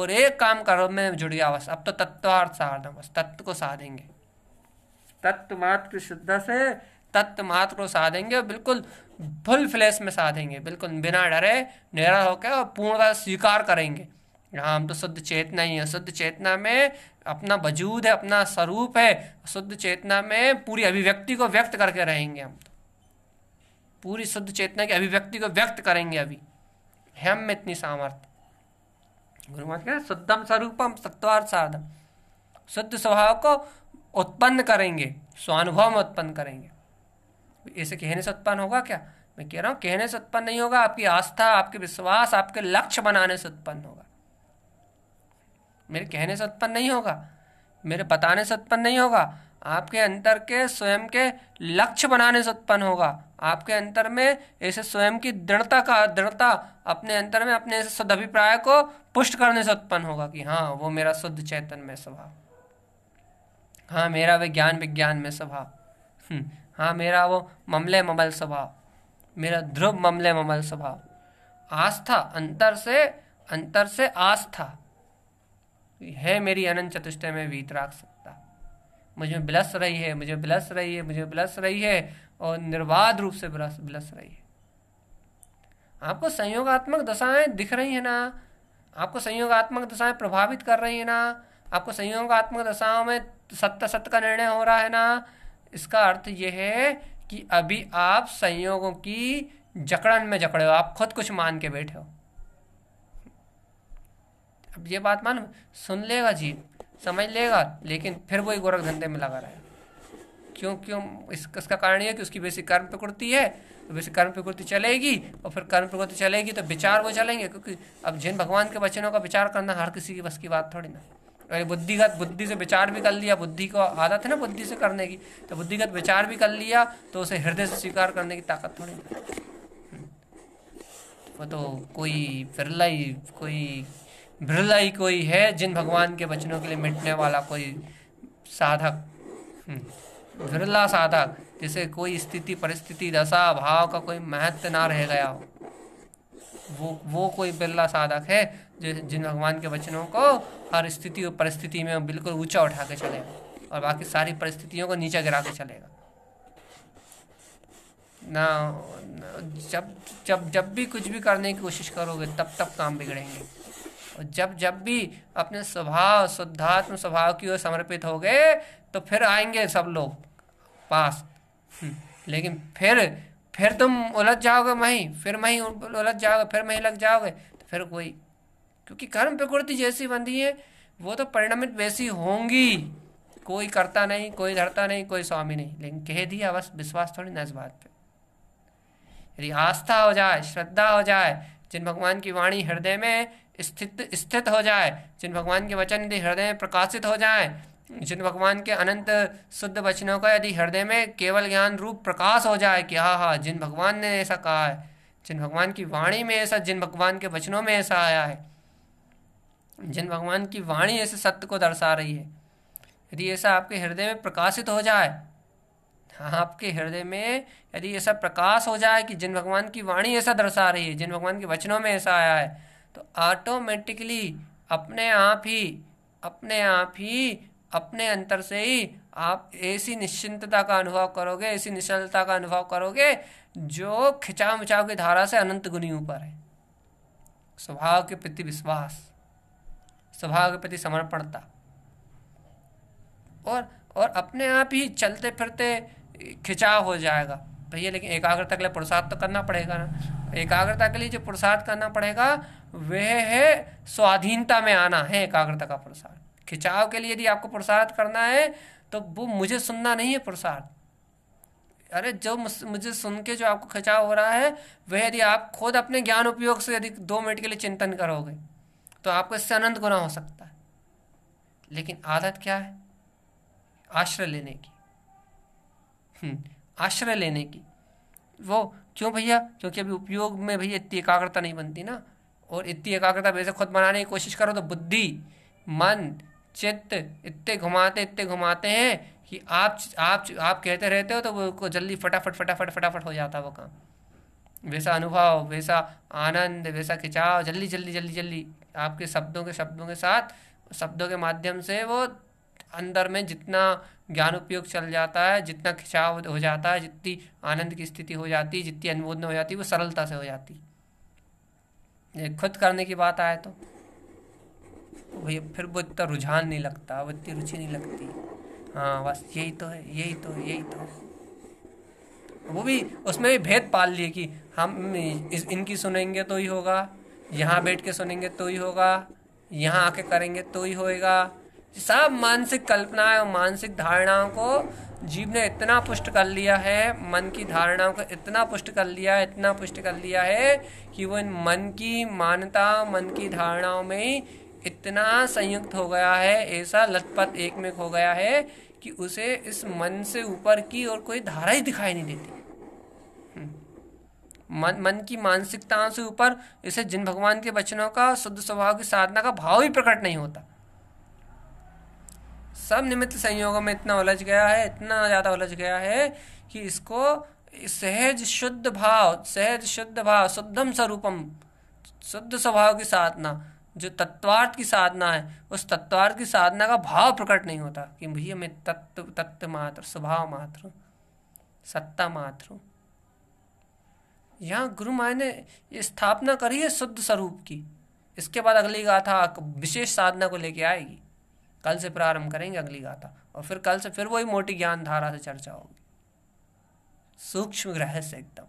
और एक काम करो में जुड़ गया बस अब तो तत्वार्थ साधना बस तत्व को साधेंगे तत्व मात्र की शुद्धा से तत्व मात्र को साधेंगे और बिल्कुल फुल फ्लैश में साधेंगे बिल्कुल बिना डरे निरा होकर और पूर्णता स्वीकार करेंगे यहाँ हम तो शुद्ध चेतना ही है शुद्ध चेतना में अपना वजूद है अपना स्वरूप है शुद्ध चेतना में पूरी अभिव्यक्ति को व्यक्त करके रहेंगे हम तो पूरी शुद्ध चेतना की अभिव्यक्ति को व्यक्त करेंगे अभी हम में इतनी सामर्थ्य गुरु महाराज शुद्धम स्वरूपम सत्वार साधम शुद्ध स्वभाव को उत्पन्न करेंगे स्वानुभव में उत्पन्न करेंगे ऐसे कहने से उत्पन्न होगा क्या मैं कह रहा हूँ कहने से उत्पन्न नहीं होगा आपकी आस्था आपके विश्वास आपके लक्ष्य बनाने से उत्पन्न होगा मेरे कहने से उत्पन्न नहीं होगा मेरे बताने से उत्पन्न नहीं होगा आपके अंतर के स्वयं के लक्ष्य बनाने से उत्पन्न होगा आपके अंतर में ऐसे स्वयं की दृढ़ता का दृढ़ता अपने अंतर में अपने ऐसे शुद्ध अभिप्राय को पुष्ट करने से उत्पन्न होगा कि हाँ वो मेरा शुद्ध चैतन्य स्वभाव हाँ मेरा वे ज्ञान विज्ञान में स्वभाव हम्म, हाँ मेरा वो ममले ममल स्वभाव मेरा ध्रुव ममले ममल स्वभाव आस्था अंतर से अंतर से आस्था है मेरी अनंत चतुष्टय में वीतराग सकता मुझे बिलस रही है मुझे बिलस रही है मुझे बिलस रही है और निर्वाध रूप से बिलस बिलस रही है आपको संयोगात्मक दशाएं दिख रही है ना आपको संयोगात्मक दशाएं प्रभावित कर रही है ना आपको संयोगात्मक दशाओं में तो सत्य सत्य का निर्णय हो रहा है ना इसका अर्थ यह है कि अभी आप संयोगों की जकड़न में जकड़े हो आप खुद कुछ मान के बैठे हो अब ये बात मान सुन लेगा जी समझ लेगा लेकिन फिर वो ही गोरख धंधे में लगा है क्यों क्यों इस, इसका कारण यह कि उसकी बेसिक कर्म प्रकृति है तो बेसिक कर्म प्रकृति चलेगी और फिर कर्म प्रकृति चलेगी तो विचार वो चलेंगे क्योंकि अब जिन भगवान के वचनों का विचार करना हर किसी की बस की बात थोड़ी ना अरे बुद्धिगत बुद्धि से विचार भी कर लिया बुद्धि को आदत है ना बुद्धि से करने की तो बुद्धिगत विचार भी कर लिया तो उसे हृदय से स्वीकार करने की ताकत थोड़ी वो तो, तो कोई बिरला ही कोई बिरला ही कोई है जिन भगवान के वचनों के लिए मिटने वाला कोई साधक बिरला हम्म, साधक जिसे कोई स्थिति परिस्थिति दशा भाव का कोई महत्व ना रह गया हो वो वो कोई बिरला साधक है जो जिन भगवान के वचनों को हर स्थिति और परिस्थिति में बिल्कुल ऊंचा उठा के चलेगा और बाकी सारी परिस्थितियों को नीचे गिरा के चलेगा ना जब जब जब भी कुछ भी करने की कोशिश करोगे तब तब काम बिगड़ेंगे और जब जब भी अपने स्वभाव शुद्धात्म स्वभाव की ओर समर्पित हो गए तो फिर आएंगे सब लोग पास हम्म, लेकिन फिर फिर तुम उलझ जाओगे वहीं फिर वहीं उलझ जाओगे फिर वहीं लग जाओगे तो फिर कोई क्योंकि कर्म प्रकृति जैसी बनती है वो तो परिणामित वैसी होंगी कोई करता नहीं कोई धरता नहीं कोई स्वामी नहीं लेकिन कह दिया बस विश्वास थोड़ी ना इस बात पर यदि आस्था हो जाए श्रद्धा हो जाए जिन भगवान की वाणी हृदय में स्थित स्थित हो जाए जिन भगवान के वचन यदि हृदय में प्रकाशित हो जाए जिन भगवान के अनंत शुद्ध वचनों का यदि हृदय में केवल ज्ञान रूप प्रकाश हो जाए कि हाँ हाँ जिन भगवान ने ऐसा कहा है जिन भगवान की वाणी में ऐसा जिन भगवान के वचनों में ऐसा आया है जिन भगवान की वाणी ऐसे सत्य को दर्शा रही है यदि ऐसा आपके हृदय में प्रकाशित हो जाए आपके हृदय में यदि ऐसा प्रकाश हो जाए कि जिन भगवान की वाणी ऐसा दर्शा रही है जिन भगवान के वचनों में ऐसा आया है तो ऑटोमेटिकली अपने आप ही अपने आप ही अपने अंतर से ही आप ऐसी निश्चिंतता का अनुभव करोगे ऐसी निश्चलता का अनुभव करोगे जो खिंचाव मिचाव की धारा से अनंत गुनी ऊपर है स्वभाव के प्रति विश्वास स्वभाव के प्रति समर्पणता और और अपने आप ही चलते फिरते खिंचाव हो जाएगा भैया लेकिन एकाग्रता के लिए पुरुषार्थ तो करना पड़ेगा ना एकाग्रता के लिए जो पुरुषार्थ करना पड़ेगा वह है स्वाधीनता में आना है एकाग्रता का पुरुषार्थ खिंचाव के लिए यदि आपको पुरुषार्थ करना है तो वो मुझे सुनना नहीं है पुरुषार्थ अरे जो मुझे सुन के जो आपको खिंचाव हो रहा है वह यदि आप खुद अपने ज्ञान उपयोग से यदि दो मिनट के लिए चिंतन करोगे तो आपको इससे आनंद गुना हो सकता है लेकिन आदत क्या है आश्रय लेने की हम्म, आश्रय लेने की वो क्यों भैया क्योंकि अभी उपयोग में भैया इतनी एकाग्रता नहीं बनती ना और इतनी एकाग्रता वैसे खुद बनाने की कोशिश करो तो बुद्धि मन चित्त इतने घुमाते इतने घुमाते हैं कि आप आप आप कहते रहते हो तो वो जल्दी फटाफट फटाफट फटाफट हो जाता है वो काम वैसा अनुभव वैसा आनंद वैसा खिंचाव जल्दी जल्दी जल्दी जल्दी आपके शब्दों के शब्दों के साथ शब्दों के माध्यम से वो अंदर में जितना ज्ञान उपयोग चल जाता है जितना खिंचाव हो जाता है जितनी आनंद की स्थिति हो जाती है जितनी अनुमोदना हो जाती है वो सरलता से हो जाती है खुद करने की बात आए तो वही फिर वो इतना रुझान नहीं लगता वो इतनी रुचि नहीं लगती हाँ बस यही तो है यही तो है यही तो है वो भी उसमें भी भेद पाल लिए कि हम इस इनकी सुनेंगे तो ही होगा यहाँ बैठ के सुनेंगे तो ही होगा यहाँ आके करेंगे तो ही होएगा सब मानसिक कल्पनाएं और मानसिक धारणाओं को जीव ने इतना पुष्ट कर लिया है मन की धारणाओं को इतना पुष्ट कर लिया है इतना पुष्ट कर लिया है कि वो इन मन की मान्यता मन की धारणाओं में ही इतना संयुक्त हो गया है ऐसा लतपत एक में हो गया है कि उसे इस मन से ऊपर की और कोई धारा ही दिखाई नहीं देती हम्म। मन मन की मानसिकताओं से ऊपर इसे जिन भगवान के वचनों का शुद्ध स्वभाव की साधना का भाव ही प्रकट नहीं होता सब निमित्त संयोगों में इतना उलझ गया है इतना ज़्यादा उलझ गया है कि इसको सहज शुद्ध भाव सहज शुद्ध भाव शुद्धम स्वरूपम शुद्ध स्वभाव की साधना जो तत्वार्थ की साधना है उस तत्वार्थ की साधना का भाव प्रकट नहीं होता कि भैया मैं तत्व तत्व मात्र स्वभाव मात्र सत्ता मात्र यहाँ गुरु माय ने स्थापना करी है शुद्ध स्वरूप की इसके बाद अगली गाथा विशेष साधना को लेके आएगी कल से प्रारंभ करेंगे अगली गाथा और फिर कल से फिर वही मोटी ज्ञान धारा से चर्चा होगी सूक्ष्म रहस्य एकदम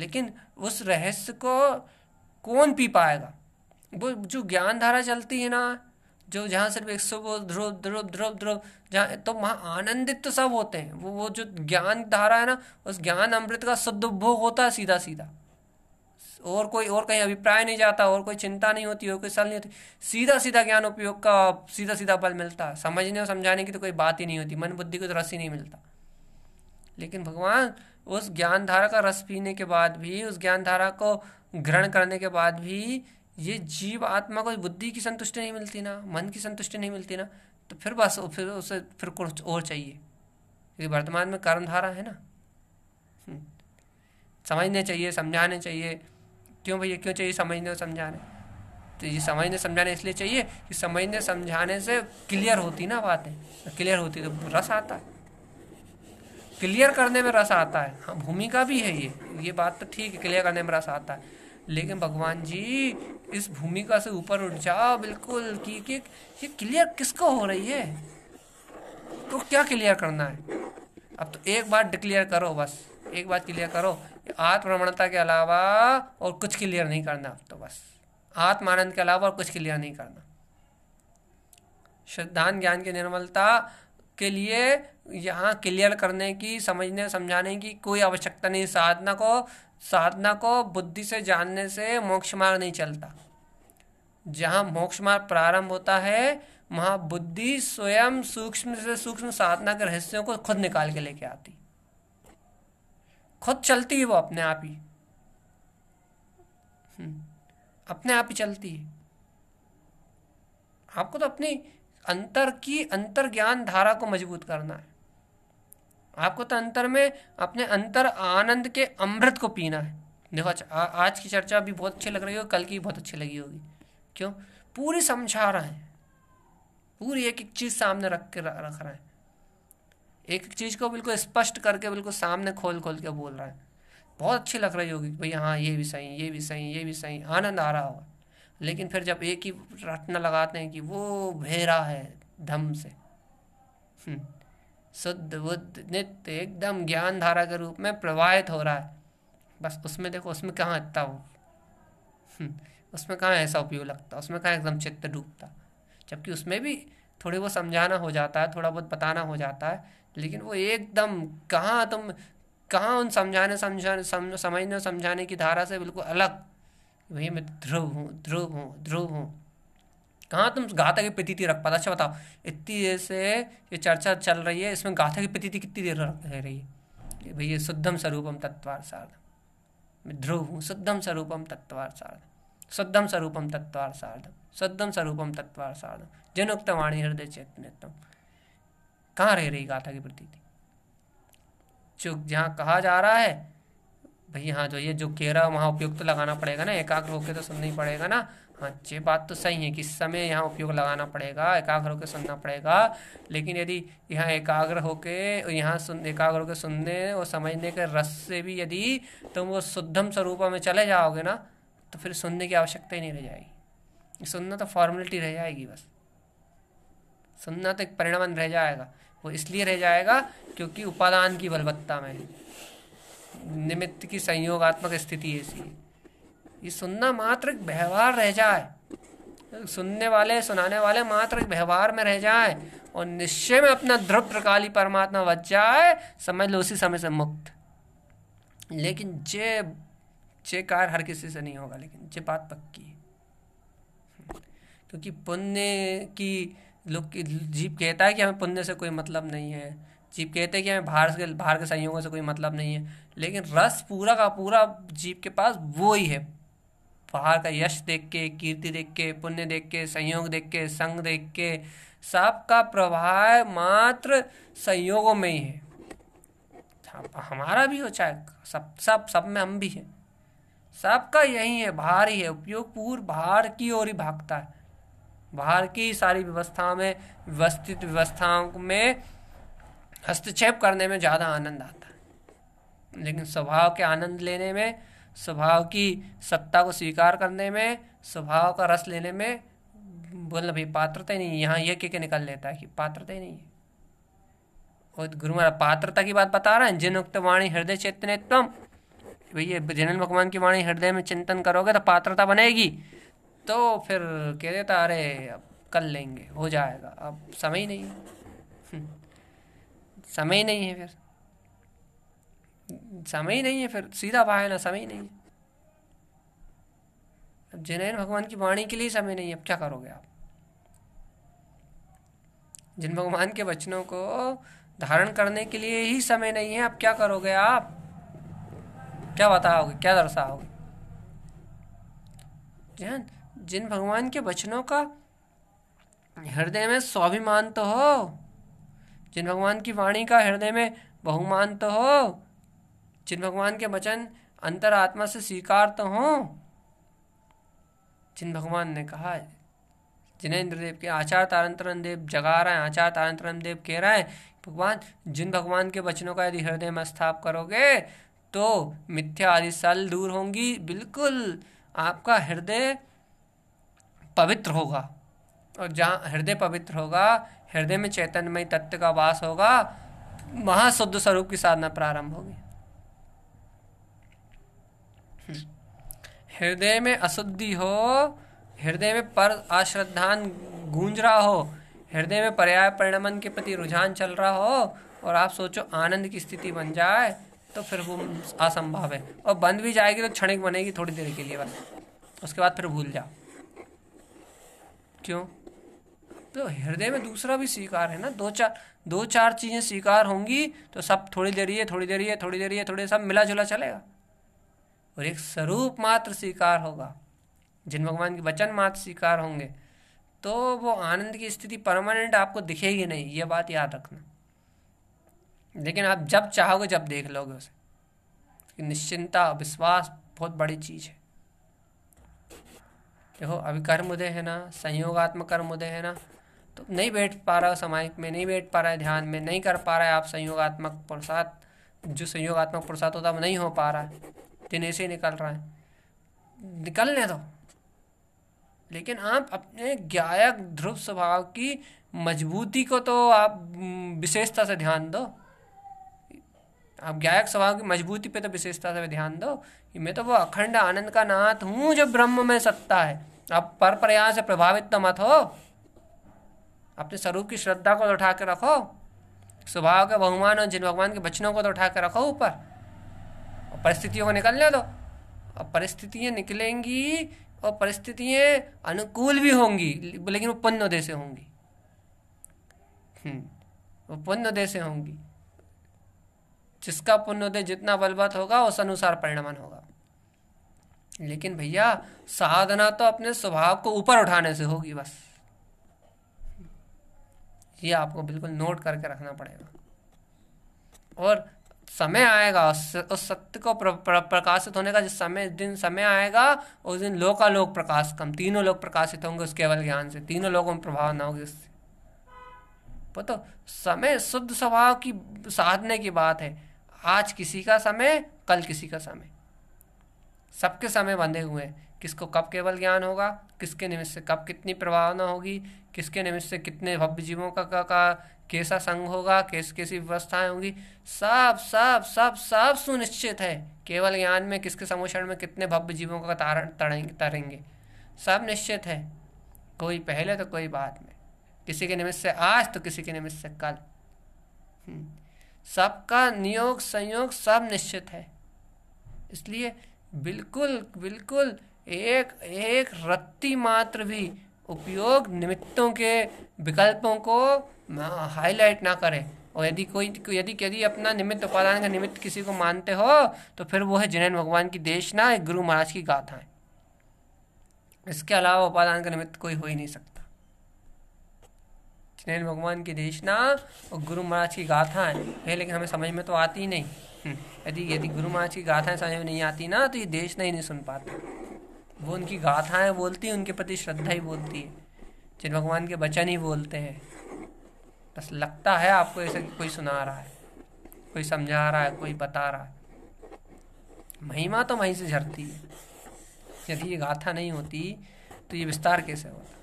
लेकिन उस रहस्य को कौन पी पाएगा वो जो ज्ञान धारा चलती है ना जो जहाँ सिर्फ एक सौ ध्रुव ध्रुव ध्रुव ध्रुव जहाँ तो वहाँ आनंदित तो सब होते हैं वो वो जो ज्ञान धारा है ना उस ज्ञान अमृत का शुद्ध उपभोग होता है सीधा सीधा और कोई और कहीं अभिप्राय नहीं जाता और कोई चिंता नहीं होती और कोई सल नहीं होती सीधा सीधा ज्ञान उपयोग का सीधा सीधा फल मिलता है समझने और समझाने की तो कोई बात ही नहीं होती मन बुद्धि को तो रस ही नहीं मिलता लेकिन भगवान उस ज्ञान धारा का रस पीने के बाद भी उस ज्ञान धारा को ग्रहण करने के बाद भी ये हम्म। जीव आत्मा को बुद्धि की संतुष्टि नहीं मिलती ना मन की संतुष्टि नहीं मिलती ना तो फिर बस फिर उसे फिर कुछ और चाहिए क्योंकि वर्तमान में कर्म धारा है ना हम्म। समझने चाहिए समझाने चाहिए क्यों भैया क्यों चाहिए समझने और समझाने तो ये समझने समझाने इसलिए चाहिए कि समझने समझाने से क्लियर होती ना बातें क्लियर होती तो रस आता है क्लियर करने में रस आता है हाँ भूमिका भी है ये ये बात तो ठीक है क्लियर करने में रस आता है लेकिन भगवान जी इस भूमिका से ऊपर उठ जा हाँ, बिल्कुल कि, कि ये क्लियर किसको हो रही है तो क्या क्लियर करना है अब तो एक बात डिक्लेयर करो बस एक बात क्लियर करो आत्मभ्रमणता के अलावा और कुछ क्लियर नहीं करना अब तो बस आत्मानंद के अलावा और कुछ क्लियर नहीं करना श्रद्धान ज्ञान की निर्मलता के लिए यहाँ क्लियर करने की समझने समझाने की कोई आवश्यकता नहीं साधना को साधना को बुद्धि से जानने से मोक्ष मार्ग नहीं चलता जहाँ मोक्ष मार्ग प्रारंभ होता है वहाँ बुद्धि स्वयं सूक्ष्म से सूक्ष्म साधना के रहस्यों को खुद निकाल के लेके आती खुद चलती है वो अपने आप ही हम्म, अपने आप ही चलती है आपको तो अपनी अंतर की अंतर ज्ञान धारा को मजबूत करना है आपको तो अंतर में अपने अंतर आनंद के अमृत को पीना है देखो अच्छा आज की चर्चा भी बहुत अच्छी लग रही होगी कल की बहुत अच्छी लगी होगी क्यों पूरी समझा रहे हैं पूरी एक एक चीज़ सामने रख के रख रहा है एक एक चीज़ को बिल्कुल स्पष्ट करके बिल्कुल सामने खोल खोल के बोल रहा है बहुत अच्छी लग रही होगी भाई हाँ ये भी सही ये भी सही ये भी सही आनंद आ रहा होगा लेकिन फिर जब एक ही रटना लगाते हैं कि वो भेरा है धम से हम्म। शुद्ध बुद्ध नित्य एकदम ज्ञान धारा के रूप में प्रवाहित हो रहा है बस उसमें देखो उसमें कहाँ इतना वो हम्म, उसमें कहाँ ऐसा उपयोग लगता उसमें कहाँ एकदम चित्त डूबता जबकि उसमें भी थोड़ी बहुत समझाना हो जाता है थोड़ा बहुत बताना हो जाता है लेकिन वो एकदम कहाँ तुम कहाँ उन समझाने समझाने समझ समझने समझाने की धारा से बिल्कुल अलग वही मैं ध्रुव हूँ ध्रुव हूँ ध्रुव हूँ कहाँ तुम गाथा की प्रतीति रख पाते अच्छा बताओ इतनी देर से ये चर्चा चल रही है इसमें गाथा की प्रतीति कितनी देर रख रही है भैया शुद्धम स्वरूपम तत्वार सार्ध मैं ध्रुव हूँ शुद्धम स्वरूपम तत्वार सार्ध शुद्धम स्वरूपम तत्वार सार्धम शुद्धम स्वरूपम तत्वार सार्धम जनोक्त वाणी हृदय चैतन्यतम कहाँ रह रही गाथा की प्रतीति जो जहाँ कहा जा रहा है भैया हाँ जो ये जो कह रहा है वहाँ उपयुक्त लगाना पड़ेगा ना एकाग्र होकर तो सुनना ही पड़ेगा ना हाँ ये बात तो सही है कि समय यहाँ उपयोग लगाना पड़ेगा एकाग्र होकर सुनना पड़ेगा लेकिन यदि यहाँ एकाग्र होके यहाँ सुन एकाग्र होकर सुनने और समझने के रस से भी यदि तुम वो शुद्धम स्वरूप में चले जाओगे ना तो फिर सुनने की आवश्यकता ही नहीं रह जाएगी सुनना तो फॉर्मेलिटी रह जाएगी बस सुनना तो एक परिणाम रह जाएगा वो इसलिए रह जाएगा क्योंकि उपादान की बलवत्ता में निमित्त की संयोगात्मक स्थिति ऐसी है ये सुनना मात्र व्यवहार रह जाए सुनने वाले सुनाने वाले मात्र एक व्यवहार में रह जाए और निश्चय में अपना प्रकाली परमात्मा बच जाए समझ लो उसी समय से मुक्त लेकिन जे जे कार हर किसी से नहीं होगा लेकिन जे बात पक्की है क्योंकि पुण्य की लोग जीप कहता है कि हमें पुण्य से कोई मतलब नहीं है जीप कहते हैं कि हमें बाहर के बाहर के संयोगों से कोई मतलब नहीं है लेकिन रस पूरा का पूरा जीप के पास वो ही है पहाड़ का यश देख के कीर्ति देख के पुण्य देख के संयोग देख के संग देख के सबका प्रभाव मात्र संयोगों में ही है हाँ, हमारा भी हो चाहे सब सब सब में हम भी हैं सबका यही है भार ही है उपयोग पूर्व भार की ओर ही भागता है बाहर की सारी व्यवस्था में व्यवस्थित व्यवस्थाओं में हस्तक्षेप करने में ज़्यादा आनंद आता है लेकिन स्वभाव के आनंद लेने में स्वभाव की सत्ता को स्वीकार करने में स्वभाव का रस लेने में बोलना भाई पात्रता ही नहीं है यहाँ यह कह के लेता है कि पात्रता ही नहीं है और तो गुरु महाराज पात्रता की बात बता रहे हैं जिन उक्त वाणी हृदय चैतन्य तम भैया जनन भगवान की वाणी हृदय में चिंतन करोगे तो पात्रता बनेगी तो फिर कह देता अरे अब कर लेंगे हो जाएगा अब समय ही नहीं है हम्म, समय ही नहीं है फिर समय ही नहीं है फिर सीधा है ना समय ही नहीं है जिनैन भगवान की वाणी के लिए समय नहीं है अब क्या करोगे आप जिन भगवान के वचनों को धारण करने के लिए ही समय नहीं है अब क्या करोगे आप क्या बताओगे क्या दर्शाओगे जैन जिन भगवान के वचनों का हृदय में स्वाभिमान तो हो जिन भगवान की वाणी का हृदय में बहुमान तो हो जिन भगवान के वचन अंतर आत्मा से स्वीकार तो हों जिन भगवान ने कहा है जिन्हें इंद्रदेव के आचार्य तारंतरण देव जगा रहे हैं आचार तारंतरण देव कह रहे हैं भगवान जिन भगवान के वचनों का यदि हृदय में स्थाप करोगे तो मिथ्या आदि सल दूर होंगी बिल्कुल आपका हृदय पवित्र होगा और जहाँ हृदय पवित्र होगा हृदय में चैतन्यमय तत्व का वास होगा वहाँ शुद्ध स्वरूप की साधना प्रारंभ होगी हृदय में अशुद्धि हो हृदय में पर अश्रद्धान गूंज रहा हो हृदय में पर्याय परिणमन के प्रति रुझान चल रहा हो और आप सोचो आनंद की स्थिति बन जाए तो फिर वो असंभव है और बंद भी जाएगी तो क्षणिक बनेगी थोड़ी देर के लिए बस उसके बाद फिर भूल जाओ क्यों तो हृदय में दूसरा भी स्वीकार है ना दो चार दो चार चीज़ें स्वीकार होंगी तो सब थोड़ी देर ये थोड़ी देर ये थोड़ी देर ये थोड़ी सब मिला जुला चलेगा और एक स्वरूप मात्र स्वीकार होगा जिन भगवान के वचन मात्र स्वीकार होंगे तो वो आनंद की स्थिति परमानेंट आपको दिखेगी नहीं ये बात याद रखना लेकिन आप जब चाहोगे जब देख लोगे उसे निश्चिंता विश्वास बहुत बड़ी चीज़ है देखो अभी कर्म उदय है ना संयोगात्मक कर्म उदय है ना तो नहीं बैठ पा रहा हो सामायिक में नहीं बैठ पा रहा है ध्यान में नहीं कर पा रहा है आप संयोगात्मक प्रसाद जो संयोगात्मक प्रसाद होता है वो नहीं हो पा रहा है तिने से निकल रहा है निकलने दो लेकिन आप अपने गायक ध्रुव स्वभाव की मजबूती को तो आप हम्म, विशेषता से ध्यान दो आप गायक स्वभाव की मजबूती पे तो विशेषता से ध्यान दो कि मैं तो वो अखंड आनंद का नाथ हूँ जो ब्रह्म में सत्ता है आप पर प्रयास से प्रभावित तो मत हो अपने स्वरूप की श्रद्धा को तो उठा के रखो स्वभाव के बहुमान और जिन भगवान के बचनों को तो उठा के रखो ऊपर और परिस्थितियों को निकलने दो और परिस्थितियाँ निकलेंगी और परिस्थितियाँ अनुकूल भी होंगी लेकिन वो उदय से होंगी वो हम्म, उदय से होंगी जिसका पुण्योदय जितना बलवत होगा उस अनुसार परिणाम होगा लेकिन भैया साधना तो अपने स्वभाव को ऊपर उठाने से होगी बस ये आपको बिल्कुल नोट करके रखना पड़ेगा और समय आएगा उस सत्य को प्र, प्र, प्रकाशित होने का जिस समय दिन समय आएगा उस दिन लोकालोक प्रकाश कम तीनों लोग प्रकाशित होंगे उस केवल ज्ञान से तीनों लोगों में प्रभाव ना होगी उससे तो समय शुद्ध स्वभाव की साधने की बात है आज किसी का समय कल किसी का समय सबके समय बंधे हुए हैं किसको कब केवल ज्ञान होगा किसके निमित्त से कब कितनी प्रभावना होगी किसके निमित्त से कितने भव्य जीवों का, का, का कैसा संग होगा कैसे कैसी व्यवस्थाएं होंगी सब सब सब सब सुनिश्चित है केवल ज्ञान में किसके समोषण में कितने भव्य जीवों का तारण तरेंगे तरेंगे सब निश्चित है कोई पहले तो कोई बाद में किसी के निमित्त से आज तो किसी के निमित्त से कल हम्म, सबका नियोग संयोग सब निश्चित है इसलिए बिल्कुल बिल्कुल एक एक रत्ती मात्र भी उपयोग निमित्तों के विकल्पों को हाईलाइट ना करें और यदि कोई यदि यदि अपना निमित्त उपादान का निमित्त किसी को मानते हो तो फिर वो है जिनैन भगवान की देशना एक गुरु महाराज की गाथा है इसके अलावा उपादान का निमित्त कोई हो ही नहीं सकता जिनैन भगवान की देशना और गुरु महाराज की गाथा है लेकिन हमें समझ में तो आती ही नहीं हम्म, यदि यदि गुरु महाराज की गाथाएं समझ में नहीं आती ना तो ये देशना ही नहीं सुन पाते वो उनकी गाथाएं बोलती हैं उनके प्रति श्रद्धा ही बोलती है जिन भगवान के वचन ही बोलते हैं बस लगता है आपको ऐसा कोई सुना रहा है कोई समझा रहा है कोई बता रहा है महिमा तो वहीं से झरती है यदि ये गाथा नहीं होती तो ये विस्तार कैसे होता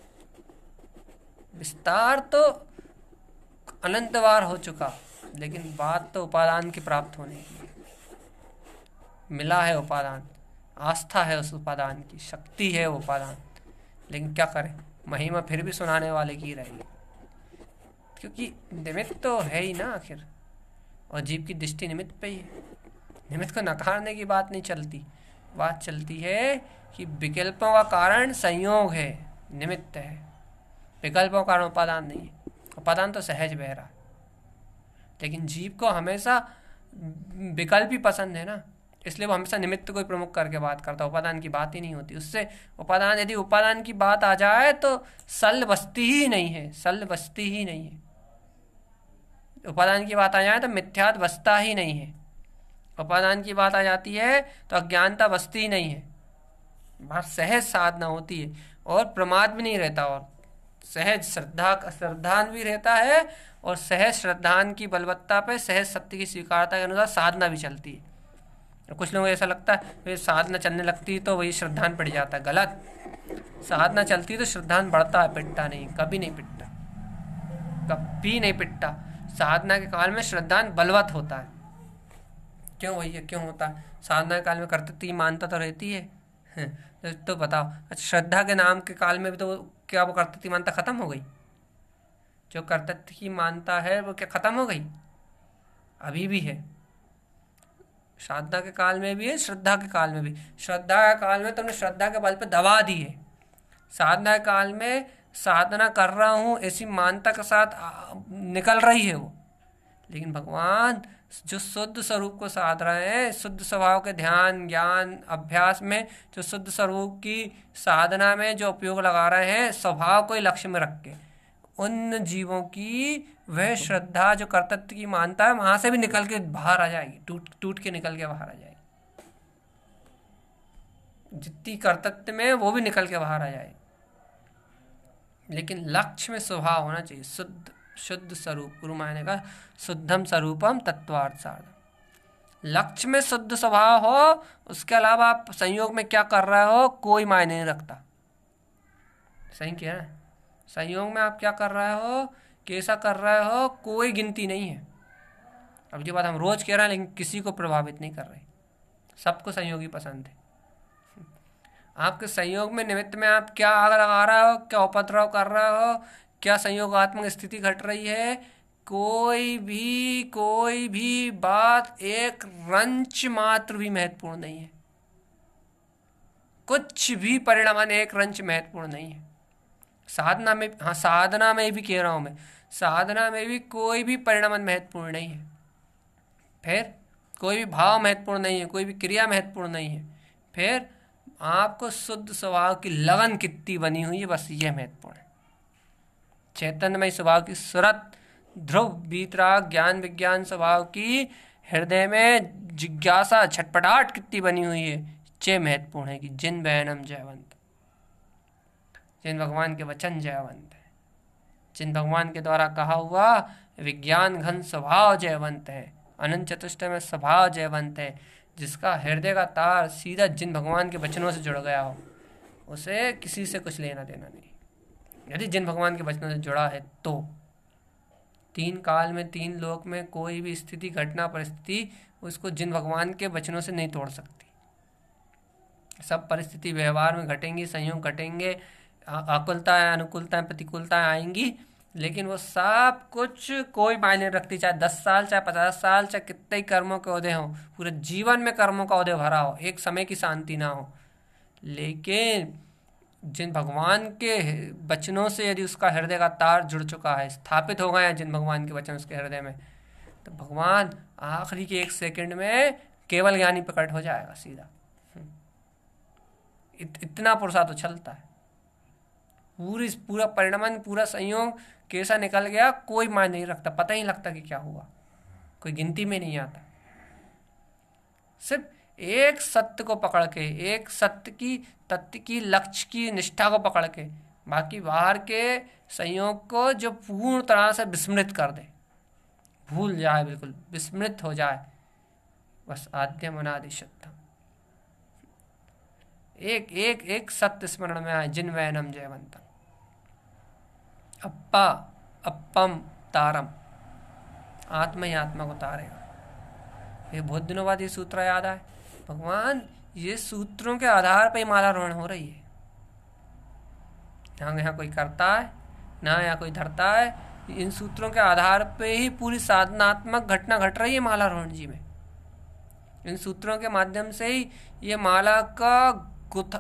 विस्तार तो अनंत बार हो चुका लेकिन बात तो उपादान की प्राप्त होने की मिला है उपादान आस्था है उस उपादान की शक्ति है वो उपादान लेकिन क्या करें महिमा फिर भी सुनाने वाले की रहेगी क्योंकि निमित्त तो है ही ना आखिर और जीव की दृष्टि निमित्त पे ही है निमित्त को नकारने की बात नहीं चलती बात चलती है कि विकल्पों का कारण संयोग है निमित्त है विकल्पों का कारण उपादान नहीं है उपादान तो सहज बह रहा लेकिन जीव को हमेशा विकल्प ही पसंद है ना इसलिए वो हमेशा निमित्त को ही प्रमुख करके बात करता है उपादान की बात ही नहीं होती उससे उपादान यदि उपादान की बात आ जाए तो सल बस्ती ही नहीं है सल बस्ती ही नहीं है उपादान की बात आ जाए तो मिथ्यात बसता ही नहीं है उपादान की बात आ जाती है तो अज्ञानता बसती ही नहीं है बहुत सहज साधना होती है और प्रमाद भी नहीं रहता और सहज श्रद्धा का श्रद्धान भी रहता है और सहज श्रद्धान की बलवत्ता पे सहज सत्य की स्वीकारता के अनुसार साधना भी चलती है कुछ लोगों को ऐसा लगता है भाई साधना चलने लगती है तो वही श्रद्धान पिट जाता है गलत साधना चलती तो श्रद्धान बढ़ता है पिटता नहीं कभी नहीं पिटता कभी नहीं पिटता साधना के काल में श्रद्धान बलवत होता है क्यों वही है क्यों होता है साधना के काल में करते मानता तो रहती है हाँ, तो बताओ अच्छा श्रद्धा के नाम के काल में भी तो क्या वो करते मानता खत्म हो गई जो कर्तत्व की मानता है वो क्या खत्म हो गई अभी भी है साधना के काल में भी है श्रद्धा के काल में भी श्रद्धा के काल में तुमने श्रद्धा के बल पर दबा दी है साधना के काल में साधना कर रहा हूँ ऐसी मानता के साथ निकल रही है वो लेकिन भगवान जो शुद्ध स्वरूप को साध रहे हैं शुद्ध स्वभाव के ध्यान ज्ञान अभ्यास में जो शुद्ध स्वरूप की साधना में जो उपयोग लगा रहे हैं स्वभाव को ही लक्ष्य में रख के उन जीवों की वह श्रद्धा जो कर्तत्व की मानता है वहां से भी निकल के बाहर आ जाएगी टूट टूट के निकल के बाहर आ जाएगी जितनी कर्तत्व में वो भी निकल के बाहर आ जाएगी लेकिन लक्ष्य में स्वभाव होना चाहिए शुद्ध शुद्ध स्वरूप गुरु मायने का शुद्धम स्वरूपम तत्वार्थार्थ लक्ष्य में शुद्ध स्वभाव हो उसके अलावा आप संयोग में क्या कर रहे हो कोई मायने नहीं रखता सही क्या है संयोग में आप क्या कर रहे हो कैसा कर रहे हो कोई गिनती नहीं है अब ये बात हम रोज कह रहे हैं लेकिन किसी को प्रभावित नहीं कर रहे सबको संयोगी पसंद है आपके संयोग में निमित्त में आप क्या आग लगा रहे हो क्या उपद्रव कर रहे हो क्या संयोगात्मक स्थिति घट रही है कोई भी कोई भी बात एक रंच मात्र भी महत्वपूर्ण नहीं है कुछ भी परिणाम एक रंच महत्वपूर्ण नहीं है साधना में हाँ साधना में भी कह रहा हूँ मैं साधना में भी कोई भी परिणाम महत्वपूर्ण नहीं है फिर कोई भी भाव महत्वपूर्ण नहीं है कोई भी क्रिया महत्वपूर्ण नहीं है फिर आपको शुद्ध स्वभाव की लगन कितनी बनी हुई है बस यह महत्वपूर्ण है चैतन्यमय स्वभाव की सुरत ध्रुव बीतराग ज्ञान विज्ञान स्वभाव की हृदय में जिज्ञासा छटपटाहट कितनी बनी हुई है चे महत्वपूर्ण है कि जिन बहनम जयवंत जिन भगवान के वचन जयवंत हैं जिन भगवान के द्वारा कहा हुआ विज्ञान घन स्वभाव जयवंत है अनंत चतुष्ट में स्वभाव जयवंत है जिसका हृदय का तार सीधा जिन भगवान के वचनों से जुड़ गया हो उसे किसी से कुछ लेना देना नहीं यदि जिन भगवान के वचनों से जुड़ा है तो तीन काल में तीन लोक में कोई भी स्थिति घटना परिस्थिति उसको जिन भगवान के वचनों से नहीं तोड़ सकती सब परिस्थिति व्यवहार में घटेंगी संयोग घटेंगे आकुलताएं अनुकूलताएं प्रतिकूलताएं आएंगी लेकिन वो सब कुछ कोई मायने रखती चाहे दस साल चाहे पचास साल चाहे कितने ही कर्मों के उहदे हों पूरे जीवन में कर्मों का उदय भरा हो एक समय की शांति ना हो लेकिन जिन भगवान के वचनों से यदि उसका हृदय का तार जुड़ चुका है स्थापित हो गए हैं जिन भगवान के वचन उसके हृदय में तो भगवान आखिरी के एक सेकंड में केवल ज्ञानी प्रकट हो जाएगा सीधा इत, इतना तो चलता है पूरी पूरा परिणाम पूरा संयोग कैसा निकल गया कोई मान नहीं रखता पता ही लगता कि क्या हुआ कोई गिनती में नहीं आता सिर्फ एक सत्य को पकड़ के एक सत्य की तत्व की लक्ष्य की निष्ठा को पकड़ के बाकी बाहर के संयोग को जो पूर्ण तरह से विस्मृत कर दे भूल जाए बिल्कुल विस्मृत हो जाए बस आद्य अनादिशतम एक एक एक सत्य स्मरण में आए जिन वैनम जयवंत अप्पा अप्पम तारम आत्मा ही आत्मा को तारेगा ये बहुत दिनों बाद ये सूत्र याद आए भगवान ये सूत्रों के आधार पर माला रोहण हो रही है ना यहाँ कोई करता है ना यहाँ कोई धरता है इन सूत्रों के आधार पे ही पूरी साधनात्मक घटना घट रही है माला मालारोहण जी में इन सूत्रों के माध्यम से ही ये माला का गुथा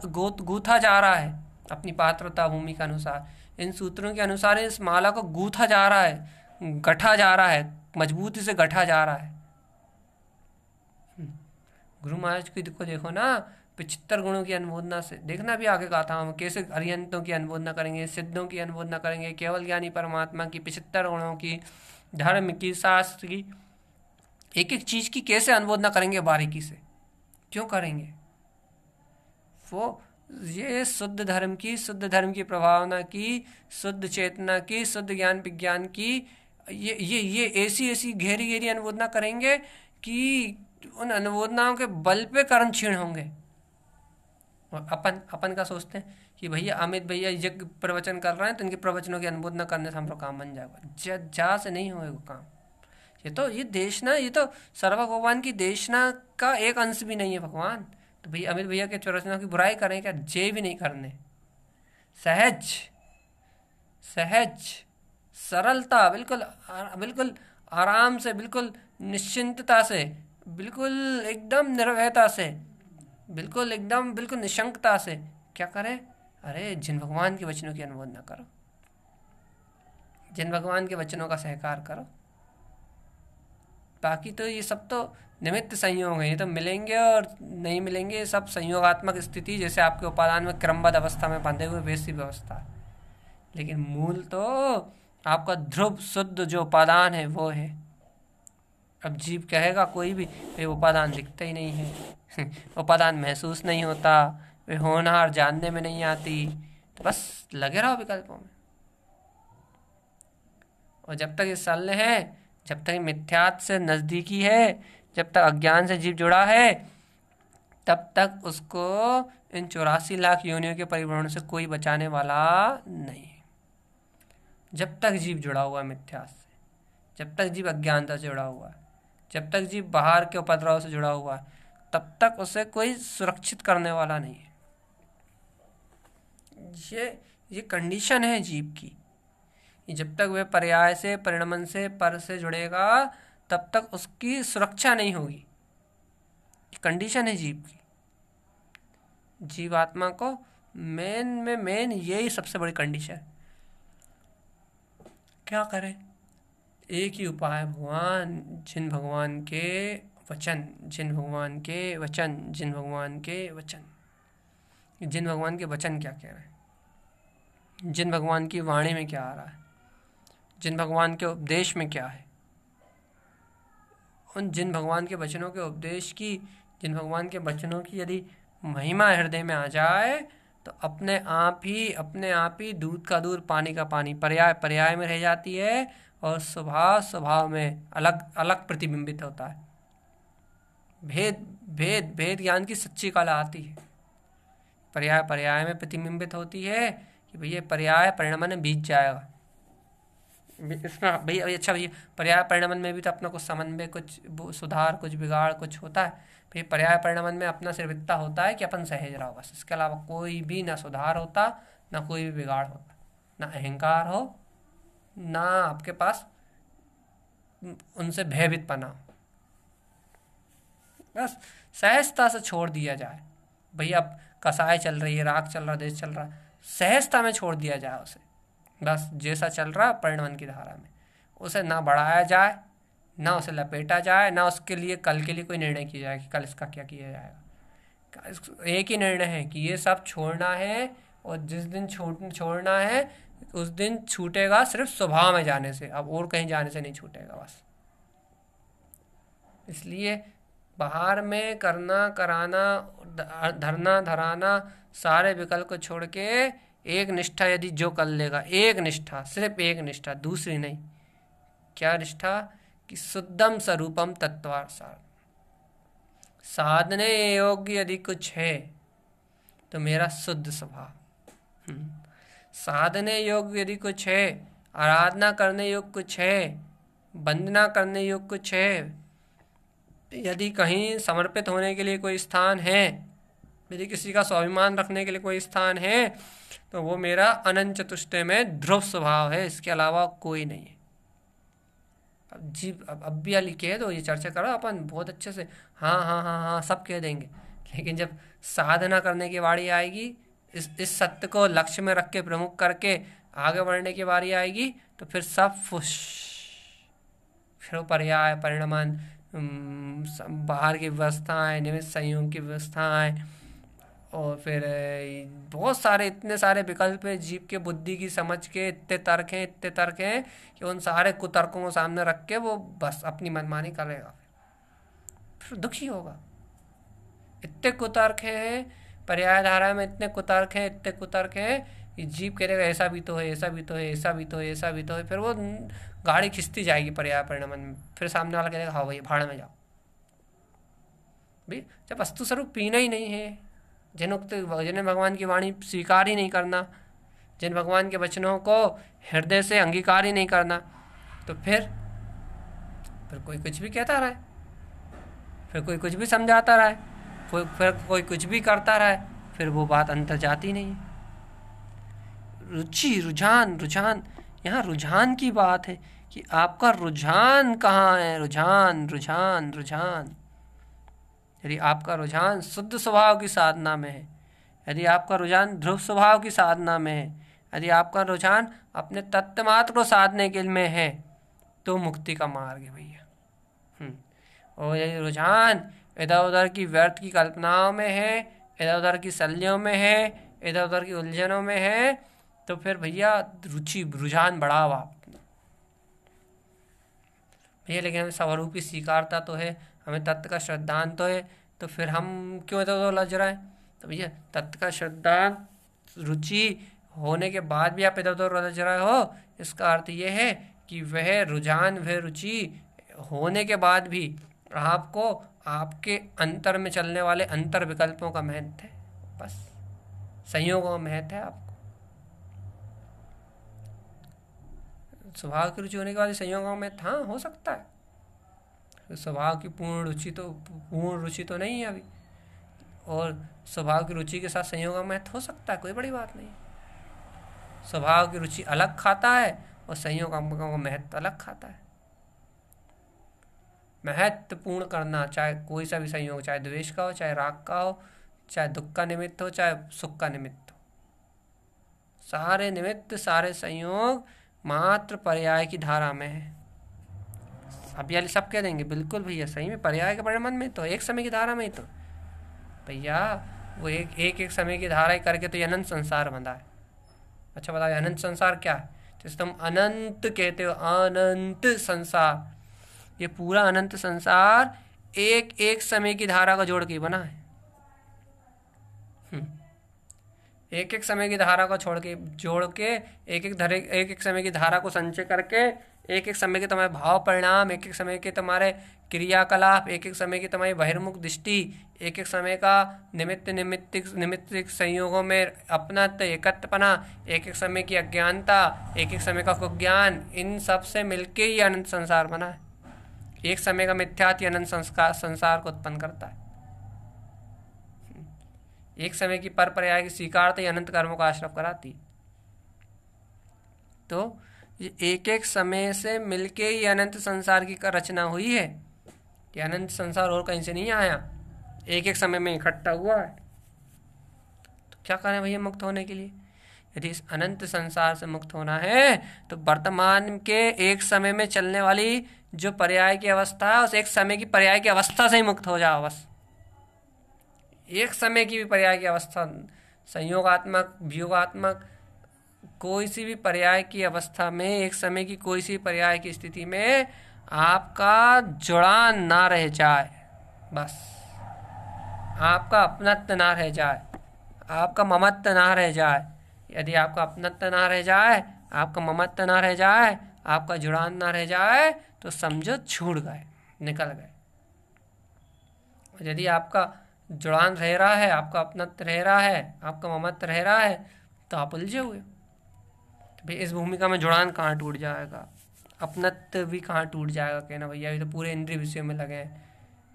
गूथा जा रहा है अपनी पात्रता भूमि के अनुसार इन सूत्रों के अनुसार इस माला को गूथा जा रहा है गठा जा रहा है मजबूती से गठा जा रहा है हम्म। गुरु महाराज की को देखो ना पिछहत्तर गुणों की अनुबोधना से देखना भी आगे था हम कैसे अरियंतों की अनुबोधना करेंगे सिद्धों की अनुबोधना करेंगे केवल ज्ञानी परमात्मा की पिछहत्तर गुणों की धर्म की शास्त्र की एक एक चीज़ की कैसे अनुबोधना करेंगे बारीकी से क्यों करेंगे वो ये शुद्ध धर्म की शुद्ध धर्म की प्रभावना की शुद्ध चेतना की शुद्ध ज्ञान विज्ञान की ये ये ये ऐसी ऐसी गहरी गहरी अनुबोधना करेंगे कि उन अनुबोधनाओं के बल पे कर्म क्षीण होंगे और अपन अपन का सोचते हैं कि भैया अमित भैया यज्ञ प्रवचन कर रहे हैं तो इनके प्रवचनों की अनुबोधना करने से हम लोग काम बन जाएगा जा से नहीं होगा काम ये तो ये देशना ये तो सर्व भगवान की देशना का एक अंश भी नहीं है भगवान तो भैया अमित भैया के चौरासी की बुराई करें क्या जे भी नहीं करने सहज सहज सरलता बिल्कुल बिल्कुल आराम से बिल्कुल निश्चिंतता से बिल्कुल एकदम निर्भयता से बिल्कुल एकदम बिल्कुल निशंकता से क्या करें अरे जिन भगवान के वचनों की अनुमोद ना करो जिन भगवान के वचनों का सहकार करो बाकी तो ये सब तो निमित्त संयोग है ये तो मिलेंगे और नहीं मिलेंगे सब संयोगात्मक स्थिति जैसे आपके उपादान में क्रमबद्ध अवस्था में बंधे हुए वैसी व्यवस्था लेकिन मूल तो आपका ध्रुव शुद्ध जो उपादान है वो है अब जीव कहेगा कोई भी वे उपादान दिखता ही नहीं है उपादान महसूस नहीं होता वे होनहार जानने में नहीं आती तो बस लगे रहो विकल्पों में और जब तक ये सल्य है जब तक मिथ्यात से नज़दीकी है जब तक अज्ञान से जीव जुड़ा है तब तक उसको इन चौरासी लाख योनियों के परिभ्रमण से कोई बचाने वाला नहीं जब तक जीव जुड़ा हुआ है मिथ्या से जब तक जीव अज्ञानता से जुड़ा हुआ है जब तक जीव बाहर के उपद्रव से जुड़ा हुआ है तब तक उसे कोई सुरक्षित करने वाला नहीं है ये ये कंडीशन है जीव की जब तक वह पर्याय से परिणमन से पर से जुड़ेगा तब तक उसकी सुरक्षा नहीं होगी कंडीशन है जीव की जीवात्मा को मेन में मेन यही सबसे बड़ी कंडीशन क्या करें एक ही उपाय भगवान जिन भगवान के वचन जिन भगवान के वचन जिन भगवान के वचन जिन भगवान के वचन क्या कह रहे हैं जिन भगवान की वाणी में क्या आ रहा है जिन भगवान के उपदेश में क्या है उन जिन भगवान के वचनों के उपदेश की जिन भगवान के वचनों की यदि महिमा हृदय में आ जाए तो अपने आप ही अपने आप ही दूध का दूध पानी का पानी पर्याय पर्याय में रह जाती है और स्वभाव स्वभाव में अलग अलग प्रतिबिंबित होता है भेद भेद भेद ज्ञान की सच्ची कला आती है पर्याय पर्याय में प्रतिबिंबित होती है कि भैया पर्याय परिणाम बीत जाएगा इसमें भैया अच्छा भैया पर्याय परिणाम में भी तो अपना कुछ समन्वय कुछ सुधार कुछ बिगाड़ कुछ होता है फिर पर्याय परिणाम में अपना सिर्फ इतना होता है कि अपन सहेज रहो बस इसके अलावा कोई भी ना सुधार होता ना कोई भी बिगाड़ होता ना अहंकार हो ना आपके पास उनसे भयभीत पना बस सहजता से छोड़ दिया जाए भैया अब कसाय चल रही है राग चल रहा देश चल रहा है सहजता में छोड़ दिया जाए उसे बस जैसा चल रहा परिणवन की धारा में उसे ना बढ़ाया जाए ना उसे लपेटा जाए ना उसके लिए कल के लिए कोई निर्णय किया जाए कि कल इसका क्या किया जाएगा एक ही निर्णय है कि ये सब छोड़ना है और जिस दिन छोड़ छोड़ना है उस दिन छूटेगा सिर्फ स्वभाव में जाने से अब और कहीं जाने से नहीं छूटेगा बस इसलिए बाहर में करना कराना धरना धराना सारे विकल्प को छोड़ के एक निष्ठा यदि जो कर लेगा एक निष्ठा सिर्फ एक निष्ठा दूसरी नहीं क्या निष्ठा कि शुद्धम स्वरूपम तत्वासार साधने योग्य यदि कुछ है तो मेरा शुद्ध स्वभाव हम्म। साधने योग्य यदि कुछ है आराधना करने योग्य कुछ है वंदना करने योग्य कुछ है यदि कहीं समर्पित होने के लिए कोई स्थान है यदि किसी का स्वाभिमान रखने के लिए कोई स्थान है तो वो मेरा अनंत चतुष्टय में ध्रुव स्वभाव है इसके अलावा कोई नहीं है अब जी अब अब्बिया लिखे है तो ये चर्चा करो अपन बहुत अच्छे से हाँ हाँ हाँ हाँ सब कह देंगे लेकिन जब साधना करने की बारी आएगी इस इस सत्य को लक्ष्य में रख के प्रमुख करके आगे बढ़ने की बारी आएगी तो फिर सब फुश फिर वो पर्याय परिणाम बाहर की व्यवस्थाएँ निमित्त संयोग की व्यवस्थाएँ और फिर बहुत सारे इतने सारे विकल्प हैं जीप के बुद्धि की समझ के इतने तर्क हैं इतने तर्क हैं कि उन सारे कुतर्कों को सामने रख के वो बस अपनी मनमानी करेगा फिर दुखी होगा इतने कुतर्क हैं पर्याय धारा में इतने कुतर्क हैं इतने कुतर्क हैं कि कह करेगा ऐसा भी तो है ऐसा भी तो है ऐसा भी तो है ऐसा भी तो है फिर वो गाड़ी खिंचती जाएगी पर्याय परिणाम में फिर सामने वाला कहेगा हाँ भाई भाड़ में जाओ भी जब वस्तु स्वरूप पीना ही नहीं है उक्त जिन्हें भगवान की वाणी स्वीकार ही नहीं करना जिन भगवान के वचनों को हृदय से अंगीकार ही नहीं करना तो फिर फिर कोई कुछ भी कहता रहे फिर कोई कुछ भी समझाता रहे कोई फिर कोई कुछ भी करता रहे फिर वो बात अंतर जाती नहीं रुचि रुझान रुझान यहाँ रुझान की बात है कि आपका रुझान कहाँ है रुझान रुझान रुझान यदि आपका रुझान शुद्ध स्वभाव की साधना में है यदि आपका रुझान ध्रुव स्वभाव की साधना में है यदि आपका रुझान अपने तत्वमात्र को साधने के में है तो मुक्ति का मार्ग है भैया हम्म। और यदि रुझान इधर उधर की व्यर्थ की कल्पनाओं में है इधर उधर की शल्यों में है इधर उधर की उलझनों में है तो फिर भैया रुचि रुझान बढ़ावा भैया लेकिन हमें स्वरूप की स्वीकारता तो है हमें तत्व का श्रद्धांत तो है तो फिर हम क्यों इधर उधर लज रहे हैं तो भैया तत्व का श्रद्धांत रुचि होने के बाद भी आप इधर उधर लज रहे हो इसका अर्थ ये है कि वह रुझान वह रुचि होने के बाद भी आपको आपके अंतर में चलने वाले अंतर विकल्पों का महत्व है बस संयोगों का महत्व है आपको स्वभाव की रुचि होने के बाद संयोगों में था हाँ, हो सकता है स्वभाव की पूर्ण रुचि तो पूर्ण रुचि तो नहीं है अभी और स्वभाव की रुचि के साथ संयोग का महत्व हो सकता है कोई बड़ी बात नहीं स्वभाव की रुचि अलग खाता है और संयोग का महत्व अलग खाता है महत्वपूर्ण करना चाहे कोई सा भी संयोग चाहे द्वेष का हो चाहे राग का हो चाहे दुख का निमित्त हो चाहे सुख का निमित्त हो सारे निमित्त सारे संयोग मात्र पर्याय की धारा में है अब ये सब कह देंगे बिल्कुल भैया सही में पर्याय के परिणाम में तो एक समय की धारा में ही तो भैया वो एक एक एक समय की धारा करके तो ये अनंत संसार बना है अच्छा बताओ अनंत संसार क्या है जिसे तुम अनंत कहते हो अनंत संसार ये पूरा अनंत संसार एक एक समय की धारा को जोड़ के बना है हम्म। एक एक समय की धारा को छोड़ के जोड़ के एक एक धरे एक एक समय की धारा को संचय करके एक एक समय के तुम्हारे भाव परिणाम एक एक समय के तुम्हारे क्रियाकलाप एक एक समय की तुम्हारी बहिर्मुख दृष्टि एक एक समय का निमित्त निमित्त निमित्त संयोगों में अपनत्व एकत्रपना एक एक समय की अज्ञानता एक एक समय का कुज्ञान इन सब से मिलके ही अनंत संसार बना है एक समय का मिथ्यात अनंत संस्कार संसार को उत्पन्न करता है हम्म। एक समय की पर पर्याय की स्वीकारता ही अनंत कर्मों का आश्रम कराती तो एक एक समय से मिलके ही अनंत संसार की रचना हुई है कि अनंत संसार और कहीं से नहीं आया एक एक समय में इकट्ठा हुआ है तो क्या करें भैया मुक्त होने के लिए यदि इस अनंत संसार से मुक्त होना है तो वर्तमान के एक समय में चलने वाली जो पर्याय की अवस्था है उस एक समय की पर्याय की अवस्था से ही मुक्त हो जाओ बस एक समय की भी पर्याय की अवस्था संयोगात्मक वियोगात्मक कोई सी भी पर्याय की अवस्था में एक समय की कोई सी पर्याय की स्थिति में आपका जुड़ान ना रह जाए बस आपका अपनत्व ना रह जाए आपका ममत्व ना रह जाए यदि आपका अपनत्व ना रह जाए आपका ममत्व ना रह जाए आपका जुड़ान ना रह जाए तो समझो छूट गए निकल गए यदि आपका जुड़ान रह रहा है आपका अपनत्व रह रहा है आपका ममत्व रह रहा है तो आप उलझे हुए भाई इस भूमिका में जुड़ान कहाँ टूट जाएगा अपनत्व भी कहाँ टूट जाएगा कहना भैया अभी तो पूरे इंद्रिय विषय में लगे हैं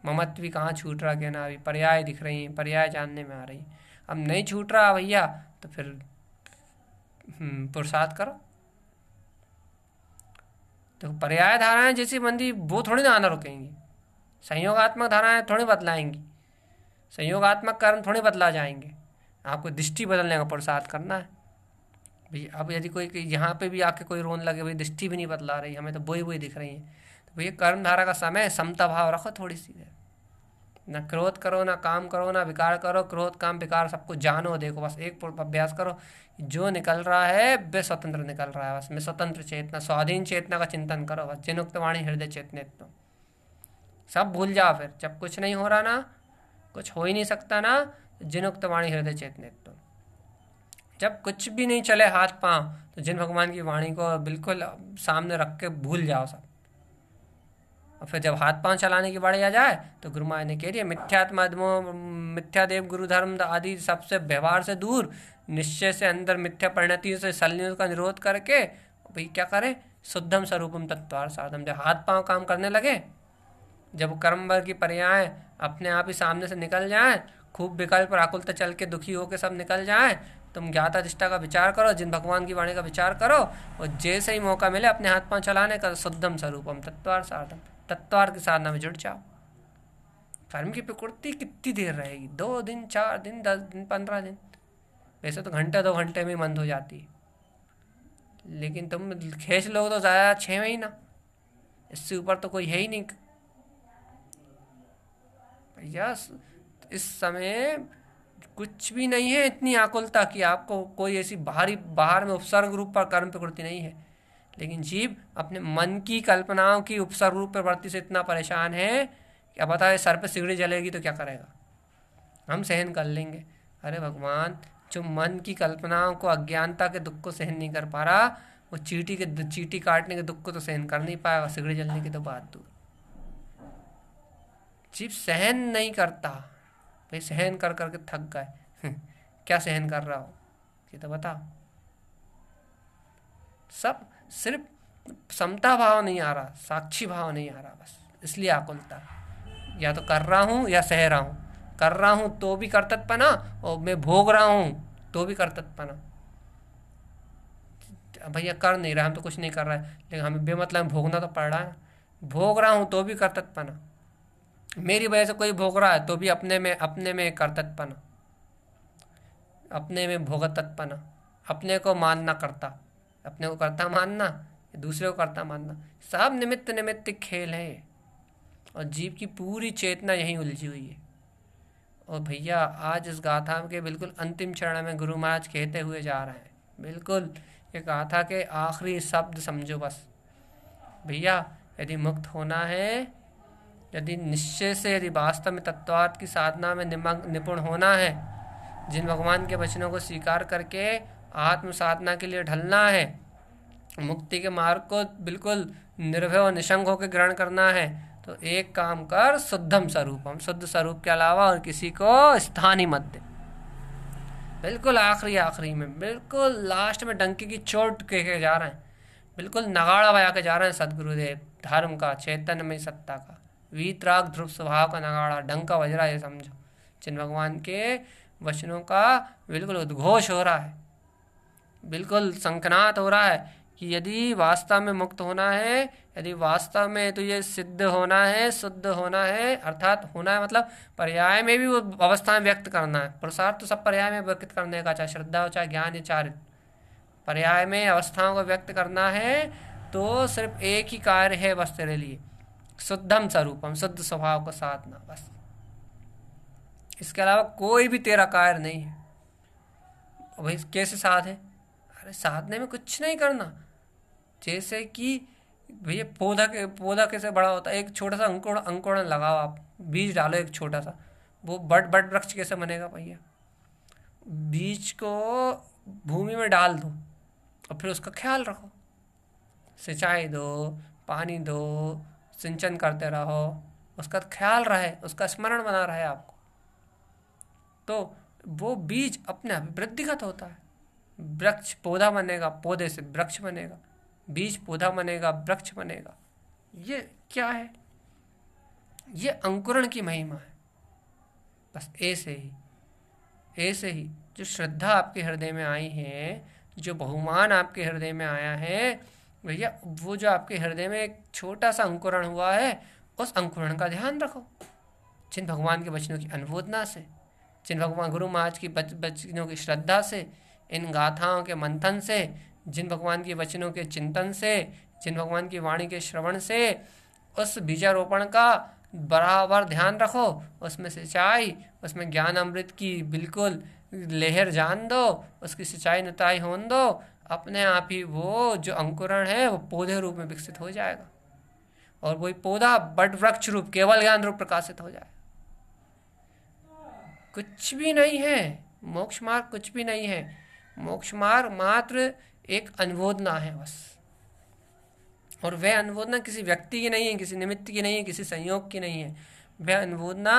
ममत भी कहाँ छूट रहा कहना अभी पर्याय दिख रही हैं पर्याय जानने में आ रही अब नहीं छूट रहा भैया तो फिर हम्म, पुरुषार्थ करो तो पर्याय धाराएं जैसी बंदी वो थोड़ी ना आना रुकेंगी संयोगात्मक धाराएं थोड़ी बदलाएंगी संयोगात्मक कारण थोड़े बदला जाएंगे आपको दृष्टि बदलने का पुरुषार्थ करना है भाई अब यदि कोई यहाँ पे भी आके कोई रोन लगे भाई दृष्टि भी नहीं बदला रही हमें तो बोई बोई दिख रही है तो भैया कर्मधारा का समय समता भाव रखो थोड़ी सी देर ना क्रोध करो ना काम करो ना विकार करो क्रोध काम विकार सबको जानो देखो बस एक अभ्यास करो जो निकल रहा है वे स्वतंत्र निकल रहा है बस मैं स्वतंत्र चेतना स्वाधीन चेतना का चिंतन करो बस चिनुक्त वाणी हृदय चेतने सब भूल जाओ फिर जब कुछ नहीं हो रहा ना कुछ हो ही नहीं सकता ना जिनुक्त वाणी हृदय चेतने जब कुछ भी नहीं चले हाथ पांव तो जिन भगवान की वाणी को बिल्कुल सामने रख के भूल जाओ सब और फिर जब हाथ पांव चलाने की बाड़ी आ जाए तो गुरु माया ने कह दिया मिथ्यात्माधमो देव गुरु धर्म आदि सबसे व्यवहार से दूर निश्चय से अंदर मिथ्या परिणतियों से सलियों का निरोध करके भाई क्या करें शुद्धम स्वरूपम तत्वार साधम जब हाथ पांव काम करने लगे जब कर्म वर्ग की पर्याय अपने आप ही सामने से निकल जाए खूब विकल्प आकुलता चल के दुखी होकर सब निकल जाए तुम ज्ञात अधिष्ठा का विचार करो जिन भगवान की वाणी का विचार करो और जैसे ही मौका मिले अपने हाथ पांव चलाने का शुद्धम स्वरूपम तत्वार साधन तत्वार की साधना में जुड़ जाओ कर्म की प्रकृति कितनी देर रहेगी दो दिन चार दिन दस दिन पंद्रह दिन वैसे तो घंटे दो घंटे में मंद हो जाती है लेकिन तुम खेच लोग तो ज़्यादा छः महीना इससे ऊपर तो कोई है ही नहीं भैया इस समय कुछ भी नहीं है इतनी आकुलता कि आपको कोई ऐसी बाहरी बाहर में उपसर्ग रूप पर कर्म प्रकृति नहीं है लेकिन जीव अपने मन की कल्पनाओं की उपसर्ग रूप प्रवृत्ति से इतना परेशान है कि अब बताए सर पर सिगड़ी जलेगी तो क्या करेगा हम सहन कर लेंगे अरे भगवान जो मन की कल्पनाओं को अज्ञानता के दुख को सहन नहीं कर पा रहा वो चीटी के चीटी काटने के दुख को तो सहन कर नहीं पाएगा सिगड़ी जलने की तो बात दूर जीव सहन नहीं करता भाई तो सहन कर करके थक गए क्या सहन कर रहा हो ये तो बताओ सब सिर्फ समता भाव नहीं आ रहा साक्षी भाव नहीं आ रहा बस इसलिए आकुलता या तो कर रहा हूँ या सह रहा हूँ कर रहा हूँ तो भी करतत्पना और मैं भोग रहा हूँ तो भी करतत्पना भैया कर नहीं रहा हम तो कुछ नहीं कर रहा है लेकिन हमें बेमतलब भोगना तो पड़ रहा है भोग रहा हूँ तो भी करतत्पना मेरी वजह से कोई भोग रहा है तो भी अपने में अपने में करतकपना अपने में तत्पन अपने को मानना करता अपने को करता मानना दूसरे को करता मानना सब निमित्त निमित्त खेल है और जीव की पूरी चेतना यहीं उलझी हुई है और भैया आज इस गाथा के बिल्कुल अंतिम चरण में गुरु महाराज कहते हुए जा रहे हैं बिल्कुल ये गाथा के आखिरी शब्द समझो बस भैया यदि मुक्त होना है यदि निश्चय से यदि वास्तव में तत्वार्थ की साधना में निपुण होना है जिन भगवान के वचनों को स्वीकार करके आत्म साधना के लिए ढलना है मुक्ति के मार्ग को बिल्कुल निर्भय और निशंक होकर ग्रहण करना है तो एक काम कर शुद्धम स्वरूपम शुद्ध स्वरूप के अलावा और किसी को स्थान ही मत दे बिल्कुल आखिरी आखिरी में बिल्कुल लास्ट में डंकी की चोट के, के जा रहे हैं बिल्कुल नगाड़ा बजा के जा रहे हैं सदगुरुदेव धर्म का चैतन्य में सत्ता का वीतराग ध्रुव स्वभाव का नगाड़ा डंग का बज ये समझो चिन्ह भगवान के वचनों का बिल्कुल उद्घोष हो रहा है बिल्कुल संकनात हो रहा है कि यदि वास्तव में मुक्त होना है यदि वास्तव में तो ये सिद्ध होना है शुद्ध होना है अर्थात होना है मतलब पर्याय में भी वो अवस्थाएं व्यक्त करना है प्रसार तो सब पर्याय में व्यक्त करने का चाहे श्रद्धा हो चाहे ज्ञान या चारित पर्याय में अवस्थाओं को व्यक्त करना है तो सिर्फ एक ही कार्य है बस तेरे लिए शुद्धम स्वरूपम शुद्ध स्वभाव को साधना बस इसके अलावा कोई भी तेरा कार्य नहीं है भाई कैसे साधे अरे साधने में कुछ नहीं करना जैसे कि भैया पौधा के पौधा कैसे बड़ा होता है एक छोटा सा अंकुर अंकुड़न लगाओ आप बीज डालो एक छोटा सा वो बट बट वृक्ष कैसे बनेगा भैया बीज को भूमि में डाल दो और फिर उसका ख्याल रखो सिंचाई दो पानी दो सिंचन करते रहो उसका ख्याल रहे उसका स्मरण बना रहे आपको तो वो बीज अपने आप वृद्धिगत होता है वृक्ष पौधा बनेगा पौधे से वृक्ष बनेगा बीज पौधा बनेगा वृक्ष बनेगा ये क्या है ये अंकुरण की महिमा है बस ऐसे ही ऐसे ही जो श्रद्धा आपके हृदय में आई है जो बहुमान आपके हृदय में आया है भैया वो जो आपके हृदय में एक छोटा सा अंकुरण हुआ है उस अंकुरण का ध्यान रखो जिन भगवान के वचनों की अनुबोधना से जिन भगवान गुरु महाराज की वचनों की श्रद्धा से इन गाथाओं के मंथन से जिन भगवान के वचनों के चिंतन से जिन भगवान की वाणी के श्रवण से उस बीजारोपण का बराबर ध्यान रखो उसमें सिंचाई उसमें ज्ञान अमृत की बिल्कुल लहर जान दो उसकी सिंचाई नताई होन दो अपने आप ही वो जो अंकुरण है वो पौधे रूप में विकसित हो जाएगा और वही पौधा बट वृक्ष रूप केवल ज्ञान रूप प्रकाशित हो जाए कुछ भी नहीं है मोक्ष मार्ग कुछ भी नहीं है मोक्ष मार्ग मात्र एक अनुबोधना है बस और वह अनुबोधना किसी व्यक्ति की नहीं है किसी निमित्त की नहीं है किसी संयोग की नहीं है वह अनुबोधना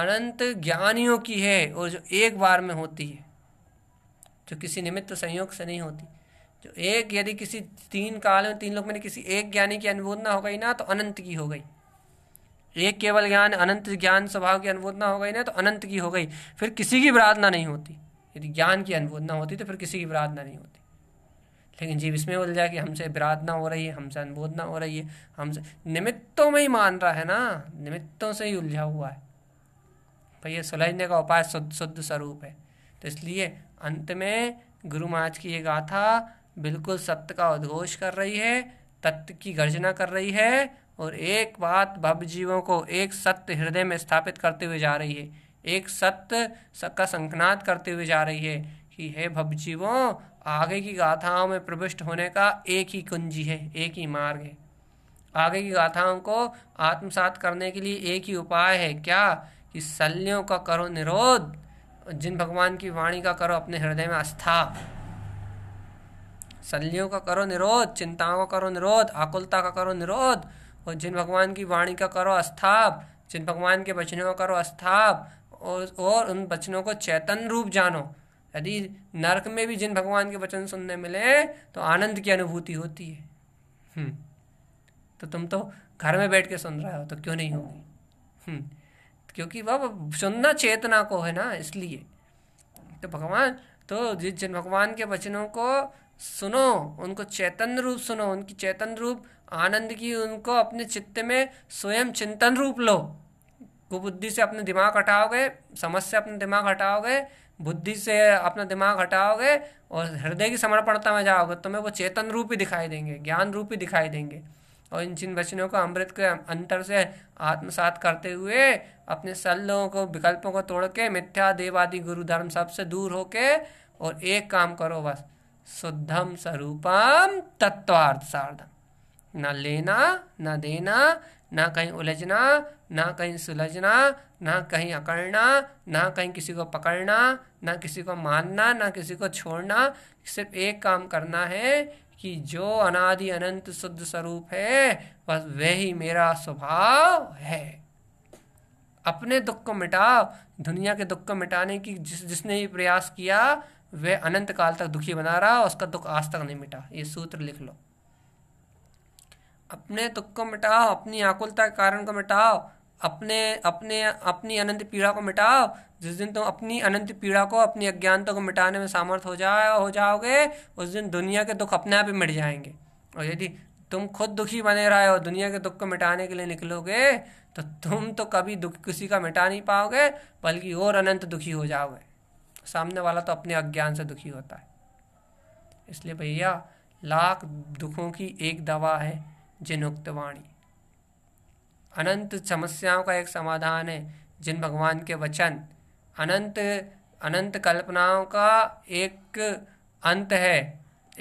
अनंत ज्ञानियों की है और जो एक बार में होती है जो किसी निमित्त संयोग से नहीं होती जो तो एक यदि किसी तीन काल में तीन लोग में किसी एक ज्ञानी की अनुबोधना हो गई ना तो अनंत की हो गई एक केवल ज्ञान अनंत ज्ञान स्वभाव की अनुबोधना हो गई ना तो अनंत की हो गई फिर किसी की विराधना नहीं होती यदि ज्ञान की अनुबोधना होती तो फिर किसी की विराधना नहीं होती लेकिन जीव इसमें बोल जाए कि हमसे विराधना हो रही है हमसे अनुबोधना हो रही है हमसे निमित्तों में ही मान रहा है ना निमित्तों से ही उलझा हुआ है भाई ये सुलझने का उपाय शुद्ध शुद्ध स्वरूप है तो इसलिए अंत में गुरु महाराज की ये गाथा बिल्कुल सत्य का उद्घोष कर रही है तत्व की गर्जना कर रही है और एक बात भव जीवों को एक सत्य हृदय में स्थापित करते हुए जा रही है एक सत्य का संकनाद करते हुए जा रही है कि हे जीवों आगे की गाथाओं में प्रविष्ट होने का एक ही कुंजी है एक ही मार्ग है आगे की गाथाओं को आत्मसात करने के लिए एक ही उपाय है क्या कि शल्यों का करो निरोध जिन भगवान की वाणी का करो अपने हृदय में आस्था शल्यों का करो निरोध चिंताओं का करो निरोध आकुलता का करो निरोध और जिन भगवान की वाणी का करो अस्थाप जिन भगवान के वचनों का करो अस्थाप और और उन वचनों को चैतन्य रूप जानो यदि नरक में भी जिन भगवान के वचन सुनने मिले तो आनंद की अनुभूति होती है हम्म। तो तुम तो घर में बैठ के सुन रहे हो तो क्यों नहीं होगी हम्म। क्योंकि वह सुनना चेतना को है ना इसलिए तो भगवान तो जिस जिन भगवान के वचनों को सुनो उनको चैतन्य रूप सुनो उनकी चैतन्य रूप आनंद की उनको अपने चित्त में स्वयं चिंतन रूप लो कुबुद्धि से अपने दिमाग हटाओगे समझ से अपना दिमाग हटाओगे बुद्धि से अपना दिमाग हटाओगे और हृदय की समर्पणता में जाओगे तो मैं वो चेतन रूप ही दिखाई देंगे ज्ञान रूप ही दिखाई देंगे और इन चिन्ह वचनों को अमृत के अंतर से आत्मसात करते हुए अपने सल्लों को विकल्पों को तोड़ के मिथ्या देवादि गुरु धर्म सबसे दूर होके और एक काम करो बस शुद्धम स्वरूपम तत्वार्थ सार्धम ना लेना न देना न कहीं उलझना ना कहीं सुलझना ना कहीं अकड़ना ना कहीं किसी को पकड़ना न किसी को मानना न किसी को छोड़ना सिर्फ एक काम करना है कि जो अनादि अनंत शुद्ध स्वरूप है बस वही मेरा स्वभाव है अपने दुख को मिटाओ दुनिया के दुख को मिटाने की जिस जिसने भी प्रयास किया वह अनंत काल तक दुखी बना रहा उसका दुख आज तक नहीं मिटा ये सूत्र लिख लो अपने दुख को मिटाओ अपनी आकुलता के कारण को मिटाओ अपने अपने अपनी अनंत पीड़ा को मिटाओ जिस दिन तुम अपनी अनंत पीड़ा को अपनी अज्ञानता को मिटाने में सामर्थ हो जाओ हो जाओगे उस दिन दुनिया के दुख अपने आप ही मिट जाएंगे और यदि तुम खुद दुखी बने रहे हो दुनिया के दुख को मिटाने के लिए निकलोगे तो तुम तो कभी दुख किसी का मिटा नहीं पाओगे बल्कि और अनंत दुखी हो जाओगे सामने वाला तो अपने अज्ञान से दुखी होता है इसलिए भैया लाख दुखों की एक दवा है वाणी अनंत समस्याओं का एक समाधान है जिन भगवान के वचन अनंत अनंत कल्पनाओं का एक अंत है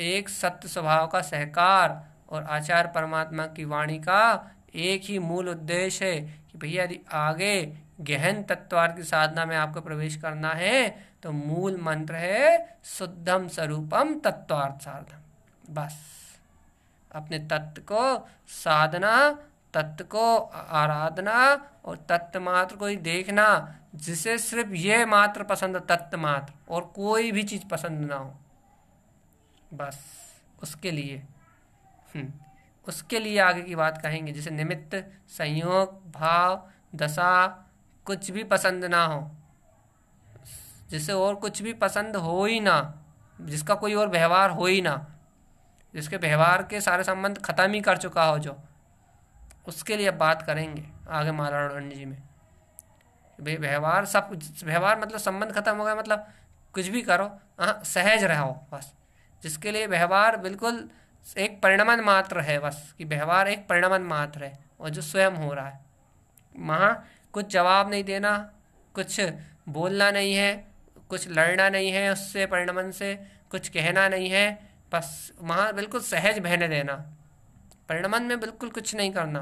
एक सत्य स्वभाव का सहकार और आचार परमात्मा की वाणी का एक ही मूल उद्देश्य है कि भैया यदि आगे गहन तत्वार्थ की साधना में आपको प्रवेश करना है तो मूल मंत्र है शुद्धम स्वरूपम तत्वार्थ साधन बस अपने तत्व को साधना तत्व को आराधना और तत्व मात्र को ही देखना जिसे सिर्फ ये मात्र पसंद तत्व मात्र और कोई भी चीज़ पसंद ना हो बस उसके लिए हम्म। उसके लिए आगे की बात कहेंगे जिसे निमित्त संयोग भाव दशा कुछ भी पसंद ना हो जिसे और कुछ भी पसंद हो ही ना जिसका कोई और व्यवहार हो ही ना जिसके व्यवहार के सारे संबंध खत्म ही कर चुका हो जो उसके लिए बात करेंगे आगे महाराण रणजी जी में व्यवहार सब व्यवहार मतलब संबंध खत्म हो गया मतलब कुछ भी करो हाँ सहज रहो बस जिसके लिए व्यवहार बिल्कुल एक परिणमन मात्र है बस कि व्यवहार एक परिणमन मात्र है और जो स्वयं हो रहा है वहाँ कुछ जवाब नहीं देना कुछ बोलना नहीं है कुछ लड़ना नहीं है उससे परिणमन से कुछ कहना नहीं है बस वहाँ बिल्कुल सहज बहने देना परिणमन में बिल्कुल कुछ नहीं करना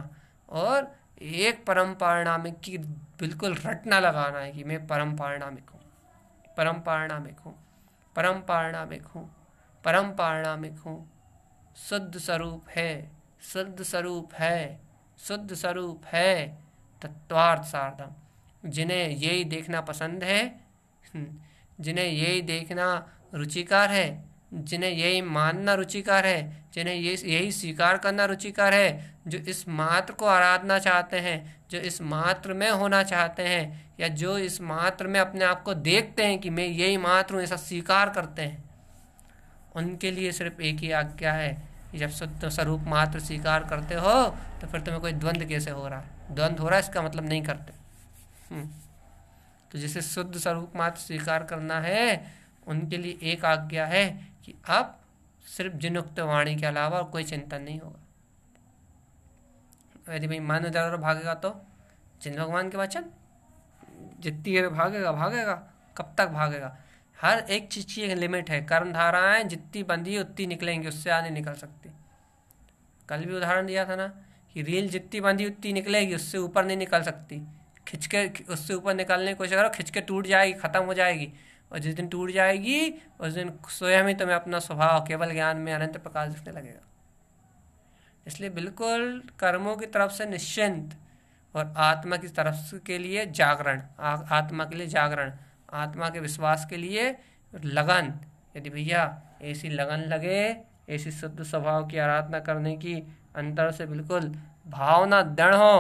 और एक परम पारणामिक की बिल्कुल रटना लगाना है कि मैं परम पारणामिक हूँ परम पारणामिक हूँ परम पारणामिक हूँ परम पारणामिक हूँ शुद्ध स्वरूप है शुद्ध स्वरूप है शुद्ध स्वरूप है तत्वार्थ सारदम जिन्हें यही देखना पसंद है हम्म, जिन्हें यही देखना रुचिकार है जिन्हें यही मानना रुचिकार है जिन्हें ये यही स्वीकार करना रुचिकार है जो इस मात्र को आराधना चाहते हैं जो इस मात्र में होना चाहते हैं या जो इस मात्र में अपने आप को देखते हैं कि मैं यही मात्र हूँ ऐसा स्वीकार करते हैं उनके लिए सिर्फ एक ही आज्ञा है जब शुद्ध स्वरूप मात्र स्वीकार करते हो तो फिर तुम्हें कोई द्वंद्व कैसे हो रहा है द्वंद्व हो रहा है इसका मतलब नहीं करते हम्म। तो जिसे शुद्ध स्वरूप मात्र स्वीकार करना है उनके लिए एक आज्ञा है कि आप सिर्फ जिनुक्त वाणी के अलावा और कोई चिंतन नहीं होगा यदि भाई मन इधर भागेगा तो जिन भगवान के वचन जितनी देर भागेगा भागेगा कब तक भागेगा हर एक चीज़ की एक लिमिट है कर्म धाराएं जितनी बंधी है उतनी निकलेंगी उससे आगे निकल सकती कल भी उदाहरण दिया था ना कि रील जितनी बंधी उतनी निकलेगी उससे ऊपर नहीं निकल सकती खिंच के उससे ऊपर निकालने की कोशिश करो खिंच के टूट जाएगी ख़त्म हो जाएगी और जिस दिन टूट जाएगी उस दिन स्वयं ही तुम्हें अपना स्वभाव केवल ज्ञान में अनंत प्रकाश दिखने लगेगा इसलिए बिल्कुल कर्मों की तरफ से निश्चिंत और आत्मा की तरफ के लिए जागरण आत्मा के लिए जागरण आत्मा के विश्वास के लिए लगन यदि भैया ऐसी लगन लगे ऐसी शुद्ध स्वभाव की आराधना करने की अंतर से बिल्कुल भावना दृढ़ हो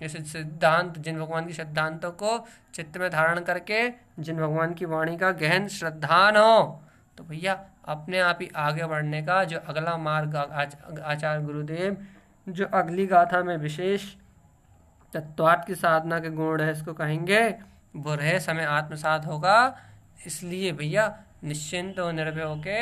जैसे सिद्धांत जिन भगवान की सिद्धांतों को चित्त में धारण करके जिन भगवान की वाणी का गहन श्रद्धान हो तो भैया अपने आप ही आगे बढ़ने का जो अगला मार्ग आचार्य गुरुदेव जो अगली गाथा में विशेष तत्वार्थ की साधना के गुण है इसको कहेंगे वो रहे समय आत्मसात होगा इसलिए भैया निश्चिंत और निर्भय होके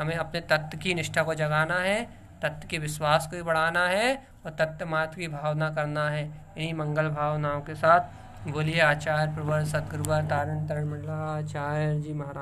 हमें अपने तत्व की निष्ठा को जगाना है तत्व के विश्वास को ही बढ़ाना है और तत्वमात्र की भावना करना है इन्हीं मंगल भावनाओं के साथ बोलिए आचार्य प्रवर सदगुरुवर तारण तरण आचार्य जी महाराज